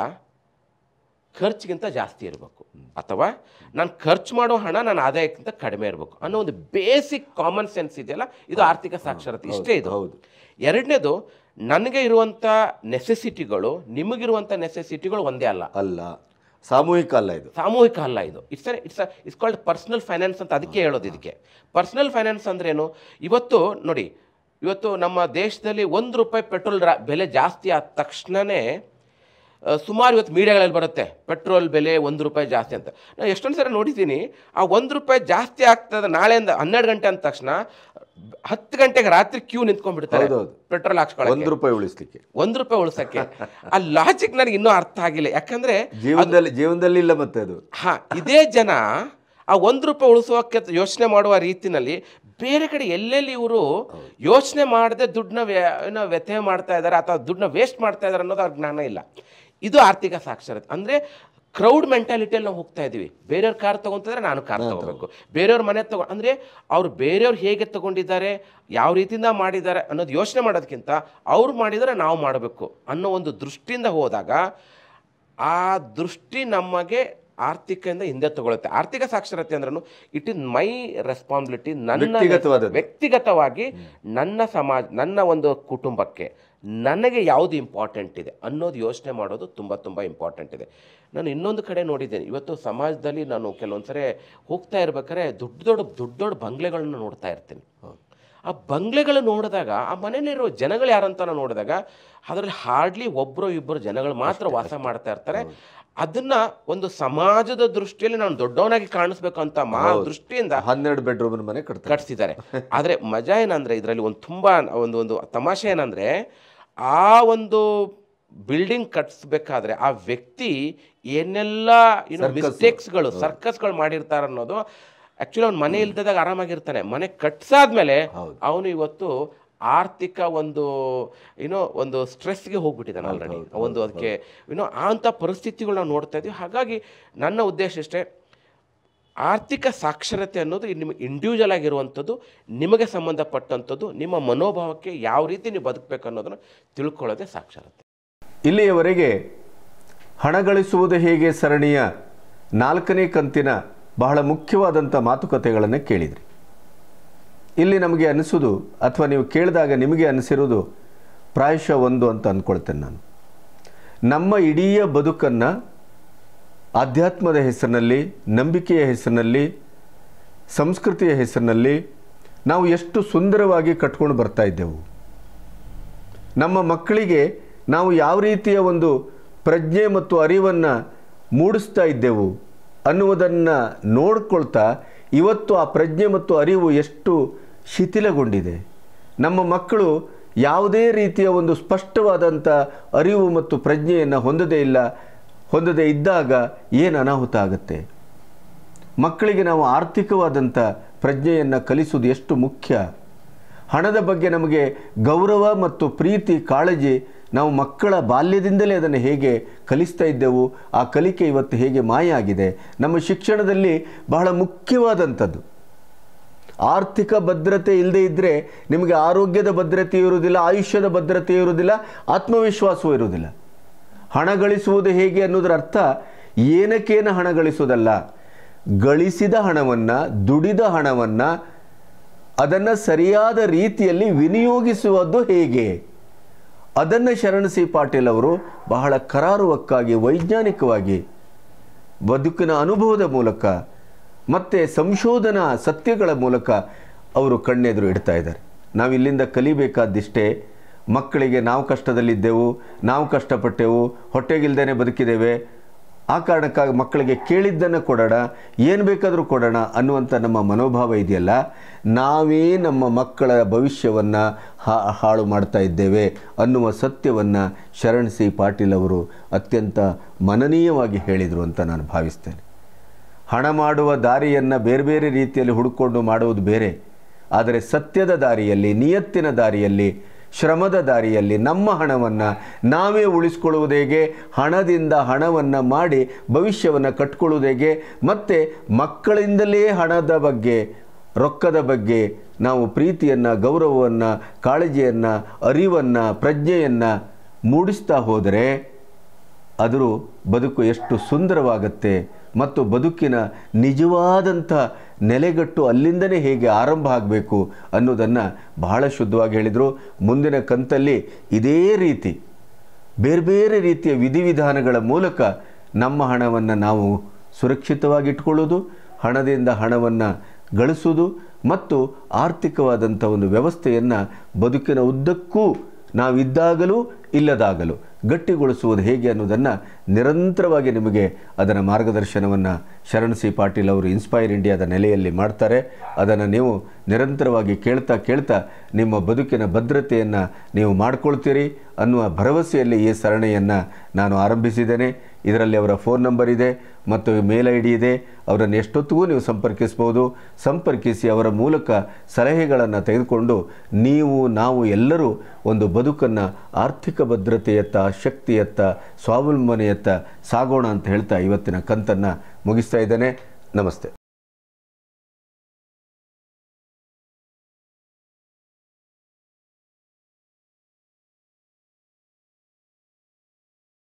ಖರ್ಚಿಗಿಂತ ಜಾಸ್ತಿ ಇರಬೇಕು ಅಥವಾ ನಾನು ಖರ್ಚು ಮಾಡೋ ಹಣ ನನ್ನ ಆದಾಯಕ್ಕಿಂತ ಕಡಿಮೆ ಇರಬೇಕು ಅನ್ನೋ ಒಂದು ಬೇಸಿಕ್ ಕಾಮನ್ ಸೆನ್ಸ್ ಇದೆಯಲ್ಲ ಇದು ಆರ್ಥಿಕ ಸಾಕ್ಷರತೆ ಇಷ್ಟೇ ಇದು ಹೌದು ಎರಡನೇದು ನನಗೆ ಇರುವಂಥ ನೆಸೆಸಿಟಿಗಳು ನಿಮಗಿರುವಂಥ ನೆಸೆಸಿಟಿಗಳು ಒಂದೇ ಅಲ್ಲ ಅಲ್ಲ ಸಾಮೂಹಿಕ ಅಲ್ಲ ಇದು ಸಾಮೂಹಿಕ ಅಲ್ಲ ಇದು it's it's it's called personal finance ಅಂತ ಅದಕ್ಕೆ ಹೇಳೋದು ಇದಕ್ಕೆ ಪರ್ಸ್ನಲ್ ಫೈನಾನ್ಸ್ ಅಂದ್ರೇನು ಇವತ್ತು ನೋಡಿ ಇವತ್ತು ನಮ್ಮ ದೇಶದಲ್ಲಿ ಒಂದು ರೂಪಾಯಿ ಪೆಟ್ರೋಲ್ ಬೆಲೆ ಜಾಸ್ತಿ ಆದ ತಕ್ಷಣವೇ ಸುಮಾರು ಇವತ್ತು ಮೀಡಿಯಾಗಳಲ್ಲಿ ಬರುತ್ತೆ ಪೆಟ್ರೋಲ್ ಬೆಲೆ ಒಂದು ರೂಪಾಯಿ ಜಾಸ್ತಿ ಅಂತ ನಾನು ಎಷ್ಟೊಂದು ಸಲ ನೋಡಿದ್ದೀನಿ ಆ ಒಂದು ರೂಪಾಯಿ ಜಾಸ್ತಿ ಆಗ್ತದೆ ನಾಳೆಯಿಂದ ಹನ್ನೆರಡು ಗಂಟೆ ಅಂದ ತಕ್ಷಣ ಹತ್ತು ಗಂಟೆಗೆ ರಾತ್ರಿ ಕ್ಯೂ ನಿಂತ್ಕೊಂಡ್ಬಿಡ್ತಾರೆ ಪೆಟ್ರೋಲ್ ಹಾಕ್ಸ್ಕೊಳ್ಳೋದು ಒಂದು ರೂಪಾಯಿ ಉಳಿಸ್ಲಿಕ್ಕೆ ಒಂದು ರೂಪಾಯಿ ಉಳಿಸಕ್ಕೆ ಆ ಲಾಜಿಕ್ ನನಗೆ ಇನ್ನೂ ಅರ್ಥ ಆಗಿಲ್ಲ ಯಾಕಂದ್ರೆ ಜೀವನದಲ್ಲಿ ಜೀವನದಲ್ಲಿ ಇಲ್ಲ ಮತ್ತೆ ಅದು ಹಾ ಇದೇ ಜನ ಆ ಒಂದು ರೂಪಾಯಿ ಉಳಿಸೋಕೆ ಯೋಚನೆ ಮಾಡುವ ರೀತಿನಲ್ಲಿ ಬೇರೆ ಕಡೆ ಎಲ್ಲೆಲ್ಲಿ ಇವರು ಯೋಚನೆ ಮಾಡದೆ ದುಡ್ಡನ್ನ ವ್ಯ ವ್ಯಥೆ ಮಾಡ್ತಾ ಇದ್ದಾರೆ ಅಥವಾ ದುಡ್ಡನ್ನ ವೇಸ್ಟ್ ಮಾಡ್ತಾ ಇದ್ದಾರೆ ಅನ್ನೋದು ಅವ್ರ ಜ್ಞಾನ ಇಲ್ಲ ಇದು ಆರ್ಥಿಕ ಸಾಕ್ಷರತೆ ಅಂದರೆ ಕ್ರೌಡ್ ಮೆಂಟಾಲಿಟಿಯಲ್ಲಿ ನಾವು ಹೋಗ್ತಾ ಇದ್ದೀವಿ ಬೇರೆಯವ್ರ ಕಾರ್ ತೊಗೊತಂದ್ರೆ ನಾನು ಕಾರ್ ತಗೋಬೇಕು ಬೇರೆಯವ್ರ ಮನೆ ತಗೊ ಅಂದರೆ ಅವ್ರು ಬೇರೆಯವ್ರು ಹೇಗೆ ತಗೊಂಡಿದ್ದಾರೆ ಯಾವ ರೀತಿಯಿಂದ ಮಾಡಿದ್ದಾರೆ ಅನ್ನೋದು ಯೋಚನೆ ಮಾಡೋದಕ್ಕಿಂತ ಅವ್ರು ಮಾಡಿದರೆ ನಾವು ಮಾಡಬೇಕು ಅನ್ನೋ ಒಂದು ದೃಷ್ಟಿಯಿಂದ ಹೋದಾಗ ಆ ದೃಷ್ಟಿ ನಮಗೆ ಆರ್ಥಿಕದಿಂದ ಹಿಂದೆ ತಗೊಳುತ್ತೆ ಆರ್ಥಿಕ ಸಾಕ್ಷರತೆ ಅಂದ್ರೂ ಇಟ್ ಇಸ್ ಮೈ ರೆಸ್ಪಾನ್ಸಿಬಿಲಿಟಿ ನನ್ನ ವ್ಯಕ್ತಿಗತವಾಗಿ ನನ್ನ ಸಮಾಜ ನನ್ನ ಒಂದು ಕುಟುಂಬಕ್ಕೆ ನನಗೆ ಯಾವುದು ಇಂಪಾರ್ಟೆಂಟ್ ಇದೆ ಅನ್ನೋದು ಯೋಚನೆ ಮಾಡೋದು ತುಂಬ ತುಂಬ ಇಂಪಾರ್ಟೆಂಟ್ ಇದೆ ನಾನು ಇನ್ನೊಂದು ಕಡೆ ನೋಡಿದ್ದೇನೆ ಇವತ್ತು ಸಮಾಜದಲ್ಲಿ ನಾನು ಕೆಲವೊಂದು ಸರಿ ಹೋಗ್ತಾ ಇರ್ಬೇಕಾದ್ರೆ ದೊಡ್ಡ ದೊಡ್ಡ ದೊಡ್ಡ ದೊಡ್ಡ ಬಂಗ್ಲೆಗಳನ್ನ ನೋಡ್ತಾ ಇರ್ತೀನಿ ಆ ಬಂಗ್ಲೆಗಳು ನೋಡಿದಾಗ ಆ ಮನೆಯಲ್ಲಿರೋ ಜನಗಳು ಯಾರಂತ ನೋಡಿದಾಗ ಅದರಲ್ಲಿ ಹಾರ್ಡ್ಲಿ ಒಬ್ಬರು ಇಬ್ಬರು ಜನಗಳು ಮಾತ್ರ ವಾಸ ಮಾಡ್ತಾ ಇರ್ತಾರೆ ಅದನ್ನ ಒಂದು ಸಮಾಜದ ದೃಷ್ಟಿಯಲ್ಲಿ ನಾನು ದೊಡ್ಡವನಾಗಿ ಅಂತ ಮಾ ದೃಷ್ಟಿಯಿಂದ ಹನ್ನೆರಡು ಬೆಡ್ರೂಮ್ ಮನೆ ಕಟ್ಸಿದ್ದಾರೆ ಆದರೆ ಮಜಾ ಏನಂದ್ರೆ ಇದರಲ್ಲಿ ಒಂದು ತುಂಬ ಒಂದು ಒಂದು ತಮಾಷೆ ಏನಂದ್ರೆ ಆ ಒಂದು ಬಿಲ್ಡಿಂಗ್ ಕಟ್ಸ್ಬೇಕಾದ್ರೆ ಆ ವ್ಯಕ್ತಿ ಏನೆಲ್ಲ ಏನು ಮಿಸ್ಟೇಕ್ಸ್ಗಳು ಸರ್ಕಸ್ಗಳು ಮಾಡಿರ್ತಾರ ಅನ್ನೋದು ಆ್ಯಕ್ಚುಲಿ ಅವ್ನು ಮನೆ ಇಲ್ದಾಗ ಆರಾಮಾಗಿರ್ತಾನೆ ಮನೆ ಕಟ್ಸಾದ್ಮೇಲೆ ಅವನು ಇವತ್ತು ಆರ್ಥಿಕ ಒಂದು ಏನೋ ಒಂದು ಸ್ಟ್ರೆಸ್ಗೆ ಹೋಗ್ಬಿಟ್ಟಿದ್ದಾನೆ ಆಲ್ರೆಡಿ ಒಂದು ಅದಕ್ಕೆ ಏನೋ ಆ ಅಂಥ ಪರಿಸ್ಥಿತಿಗಳು ನಾವು ನೋಡ್ತಾ ಇದ್ದೀವಿ ಹಾಗಾಗಿ ನನ್ನ ಉದ್ದೇಶ ಇಷ್ಟೇ ಆರ್ಥಿಕ ಸಾಕ್ಷರತೆ ಅನ್ನೋದು ನಿಮಗೆ ಇಂಡಿವಿಜುವಲ್ ಆಗಿರುವಂಥದ್ದು ನಿಮಗೆ ಸಂಬಂಧಪಟ್ಟಂಥದ್ದು ನಿಮ್ಮ ಮನೋಭಾವಕ್ಕೆ ಯಾವ ರೀತಿ ನೀವು ಬದುಕಬೇಕು ಅನ್ನೋದನ್ನು ತಿಳ್ಕೊಳ್ಳೋದೇ ಸಾಕ್ಷರತೆ ಇಲ್ಲಿಯವರೆಗೆ ಹಣ ಗಳಿಸುವುದು ಹೇಗೆ ಸರಣಿಯ ನಾಲ್ಕನೇ ಕಂತಿನ ಬಹಳ ಮುಖ್ಯವಾದಂಥ ಮಾತುಕತೆಗಳನ್ನು ಕೇಳಿದ್ರಿ ಇಲ್ಲಿ ನಮಗೆ ಅನಿಸೋದು ಅಥವಾ ನೀವು ಕೇಳಿದಾಗ ನಿಮಗೆ ಅನಿಸಿರೋದು ಪ್ರಾಯಶಃ ಒಂದು ಅಂತ ಅಂದ್ಕೊಳ್ತೇನೆ ನಾನು ನಮ್ಮ ಇಡೀ ಬದುಕನ್ನು ಆಧ್ಯಾತ್ಮದ ಹೆಸರಿನಲ್ಲಿ ನಂಬಿಕೆಯ ಹೆಸರಿನಲ್ಲಿ ಸಂಸ್ಕೃತಿಯ ಹೆಸರಿನಲ್ಲಿ ನಾವು ಎಷ್ಟು ಸುಂದರವಾಗಿ ಕಟ್ಕೊಂಡು ಬರ್ತಾ ಇದ್ದೆವು ನಮ್ಮ ಮಕ್ಕಳಿಗೆ ನಾವು ಯಾವ ರೀತಿಯ ಒಂದು ಪ್ರಜ್ಞೆ ಮತ್ತು ಅರಿವನ್ನು ಮೂಡಿಸ್ತಾ ಇದ್ದೆವು ಅನ್ನುವುದನ್ನು ನೋಡ್ಕೊಳ್ತಾ ಇವತ್ತು ಆ ಪ್ರಜ್ಞೆ ಮತ್ತು ಅರಿವು ಎಷ್ಟು ಶಿಥಿಲಗೊಂಡಿದೆ ನಮ್ಮ ಮಕ್ಕಳು ಯಾವುದೇ ರೀತಿಯ ಒಂದು ಸ್ಪಷ್ಟವಾದಂಥ ಅರಿವು ಮತ್ತು ಪ್ರಜ್ಞೆಯನ್ನು ಹೊಂದದೇ ಇಲ್ಲ ಹೊಂದದೇ ಇದ್ದಾಗ ಏನು ಅನಾಹುತ ಆಗುತ್ತೆ ಮಕ್ಕಳಿಗೆ ನಾವು ಆರ್ಥಿಕವಾದಂಥ ಪ್ರಜ್ಞೆಯನ್ನು ಕಲಿಸುವುದು ಎಷ್ಟು ಮುಖ್ಯ ಹಣದ ಬಗ್ಗೆ ನಮಗೆ ಗೌರವ ಮತ್ತು ಪ್ರೀತಿ ಕಾಳಜಿ ನಾವು ಮಕ್ಕಳ ಬಾಲ್ಯದಿಂದಲೇ ಅದನ್ನು ಹೇಗೆ ಕಲಿಸ್ತಾ ಇದ್ದೆವು ಆ ಕಲಿಕೆ ಇವತ್ತು ಹೇಗೆ ಮಾಯ ಆಗಿದೆ ನಮ್ಮ ಶಿಕ್ಷಣದಲ್ಲಿ ಬಹಳ ಮುಖ್ಯವಾದಂಥದ್ದು ಆರ್ಥಿಕ ಭದ್ರತೆ ಇಲ್ಲದೆ ಇದ್ದರೆ ನಿಮಗೆ ಆರೋಗ್ಯದ ಭದ್ರತೆ ಇರುವುದಿಲ್ಲ ಆಯುಷ್ಯದ ಭದ್ರತೆ ಇರುವುದಿಲ್ಲ ಆತ್ಮವಿಶ್ವಾಸವೂ ಇರುವುದಿಲ್ಲ ಹಣ ಗಳಿಸುವುದು ಹೇಗೆ ಅನ್ನೋದರ ಅರ್ಥ ಏನಕ್ಕೇನು ಹಣ ಗಳಿಸುವುದಲ್ಲ ಗಳಿಸಿದ ಹಣವನ್ನು ದುಡಿದ ಹಣವನ್ನು ಅದನ್ನು ಸರಿಯಾದ ರೀತಿಯಲ್ಲಿ ವಿನಿಯೋಗಿಸುವುದು ಹೇಗೆ ಅದನ್ನು ಶರಣ್ ಸಿ ಪಾಟೀಲ್ ಅವರು ಬಹಳ ಕರಾರುವಕ್ಕಾಗಿ ವೈಜ್ಞಾನಿಕವಾಗಿ ಬದುಕಿನ ಅನುಭವದ ಮೂಲಕ ಮತ್ತು ಸಂಶೋಧನಾ ಸತ್ಯಗಳ ಮೂಲಕ ಅವರು ಕಣ್ಣೆದುರು ಇಡ್ತಾ ಇದ್ದಾರೆ ನಾವಿಲ್ಲಿಂದ ಕಲಿಬೇಕಾದಿಷ್ಟೇ ಮಕ್ಕಳಿಗೆ ನಾವು ಕಷ್ಟದಲ್ಲಿದ್ದೆವು ನಾವು ಕಷ್ಟಪಟ್ಟೆವು ಹೊಟ್ಟೆಗಿಲ್ದೇ ಬದುಕಿದ್ದೇವೆ ಆ ಕಾರಣಕ್ಕಾಗಿ ಮಕ್ಕಳಿಗೆ ಕೇಳಿದ್ದನ್ನು ಕೊಡೋಣ ಏನು ಬೇಕಾದರೂ ಕೊಡೋಣ ಅನ್ನುವಂಥ ನಮ್ಮ ಮನೋಭಾವ ಇದೆಯಲ್ಲ ನಾವೇ ನಮ್ಮ ಮಕ್ಕಳ ಭವಿಷ್ಯವನ್ನು ಹಾಳು ಮಾಡ್ತಾ ಇದ್ದೇವೆ ಅನ್ನುವ ಸತ್ಯವನ್ನು ಶರಣ್ ಸಿ ಪಾಟೀಲ್ ಅವರು ಅತ್ಯಂತ ಮನನೀಯವಾಗಿ ಹೇಳಿದರು ಅಂತ ನಾನು ಭಾವಿಸ್ತೇನೆ ಹಣ ಮಾಡುವ ದಾರಿಯನ್ನು ಬೇರೆ ಬೇರೆ ರೀತಿಯಲ್ಲಿ ಹುಡುಕೊಂಡು ಮಾಡುವುದು ಬೇರೆ ಆದರೆ ಸತ್ಯದ ದಾರಿಯಲ್ಲಿ ನಿಯತ್ತಿನ ದಾರಿಯಲ್ಲಿ ಶ್ರಮದ ದಾರಿಯಲ್ಲಿ ನಮ್ಮ ಹಣವನ್ನು ನಾವೇ ಉಳಿಸ್ಕೊಳ್ಳುವುದು ಹೇಗೆ ಹಣದಿಂದ ಹಣವನ್ನು ಮಾಡಿ ಭವಿಷ್ಯವನ್ನು ಕಟ್ಕೊಳ್ಳುವುದೇಗೆ ಹೇಗೆ ಮತ್ತು ಮಕ್ಕಳಿಂದಲೇ ಹಣದ ಬಗ್ಗೆ ರೊಕ್ಕದ ಬಗ್ಗೆ ನಾವು ಪ್ರೀತಿಯನ್ನು ಗೌರವವನ್ನು ಕಾಳಜಿಯನ್ನು ಅರಿವನ್ನು ಪ್ರಜ್ಞೆಯನ್ನು ಮೂಡಿಸ್ತಾ ಹೋದರೆ ಅದರ ಬದುಕು ಎಷ್ಟು ಸುಂದರವಾಗುತ್ತೆ ಮತ್ತು ಬದುಕಿನ ನಿಜವಾದಂಥ ನೆಲೆಗಟ್ಟು ಅಲ್ಲಿಂದನೇ ಹೇಗೆ ಆರಂಭ ಆಗಬೇಕು ಅನ್ನೋದನ್ನು ಬಹಳ ಶುದ್ಧವಾಗಿ ಹೇಳಿದರು ಮುಂದಿನ ಕಂತಲ್ಲಿ ಇದೇ ರೀತಿ ಬೇರೆ ಬೇರೆ ರೀತಿಯ ವಿಧಿವಿಧಾನಗಳ ಮೂಲಕ ನಮ್ಮ ಹಣವನ್ನು ನಾವು ಸುರಕ್ಷಿತವಾಗಿ ಹಣದಿಂದ ಹಣವನ್ನು ಗಳಿಸೋದು ಮತ್ತು ಆರ್ಥಿಕವಾದಂಥ ಒಂದು ವ್ಯವಸ್ಥೆಯನ್ನು ಬದುಕಿನ ಉದ್ದಕ್ಕೂ ನಾವಿದ್ದಾಗಲೂ ಇಲ್ಲದಾಗಲೂ ಗಟ್ಟಿಗೊಳಿಸುವುದು ಹೇಗೆ ಅನ್ನೋದನ್ನು ನಿರಂತರವಾಗಿ ನಿಮಗೆ ಅದರ ಮಾರ್ಗದರ್ಶನವನ್ನು ಶರಣ್ ಸಿ ಪಾಟೀಲ್ ಅವರು ಇನ್ಸ್ಪೈರ್ ಇಂಡಿಯಾದ ನೆಲೆಯಲ್ಲಿ ಮಾಡ್ತಾರೆ ಅದನ್ನು ನೀವು ನಿರಂತರವಾಗಿ ಕೇಳ್ತಾ ಕೇಳ್ತಾ ನಿಮ್ಮ ಬದುಕಿನ ಭದ್ರತೆಯನ್ನು ನೀವು ಮಾಡ್ಕೊಳ್ತೀರಿ ಅನ್ನುವ ಭರವಸೆಯಲ್ಲಿ ಈ ಸರಣಿಯನ್ನು ನಾನು ಆರಂಭಿಸಿದ್ದೇನೆ ಇದರಲ್ಲಿ ಅವರ ಫೋನ್ ನಂಬರ್ ಇದೆ ಮತ್ತು ಮೇಲ್ ಐ ಡಿ ಇದೆ ಅವರನ್ನು ಎಷ್ಟೊತ್ತಿಗೂ ನೀವು ಸಂಪರ್ಕಿಸ್ಬೋದು ಸಂಪರ್ಕಿಸಿ ಅವರ ಮೂಲಕ ಸಲಹೆಗಳನ್ನು ತೆಗೆದುಕೊಂಡು ನೀವು ನಾವು ಎಲ್ಲರೂ ಒಂದು ಬದುಕನ್ನು ಆರ್ಥಿಕ ಭದ್ರತೆಯತ್ತ ಶಕ್ತಿಯತ್ತ ಸ್ವಾವಲಂಬನೆಯತ್ತ ಸಾಗೋಣ ಅಂತ ಹೇಳ್ತಾ ಇವತ್ತಿನ ಕಂತನ್ನು ಮುಗಿಸ್ತಾ ಇದ್ದೇನೆ ನಮಸ್ತೆ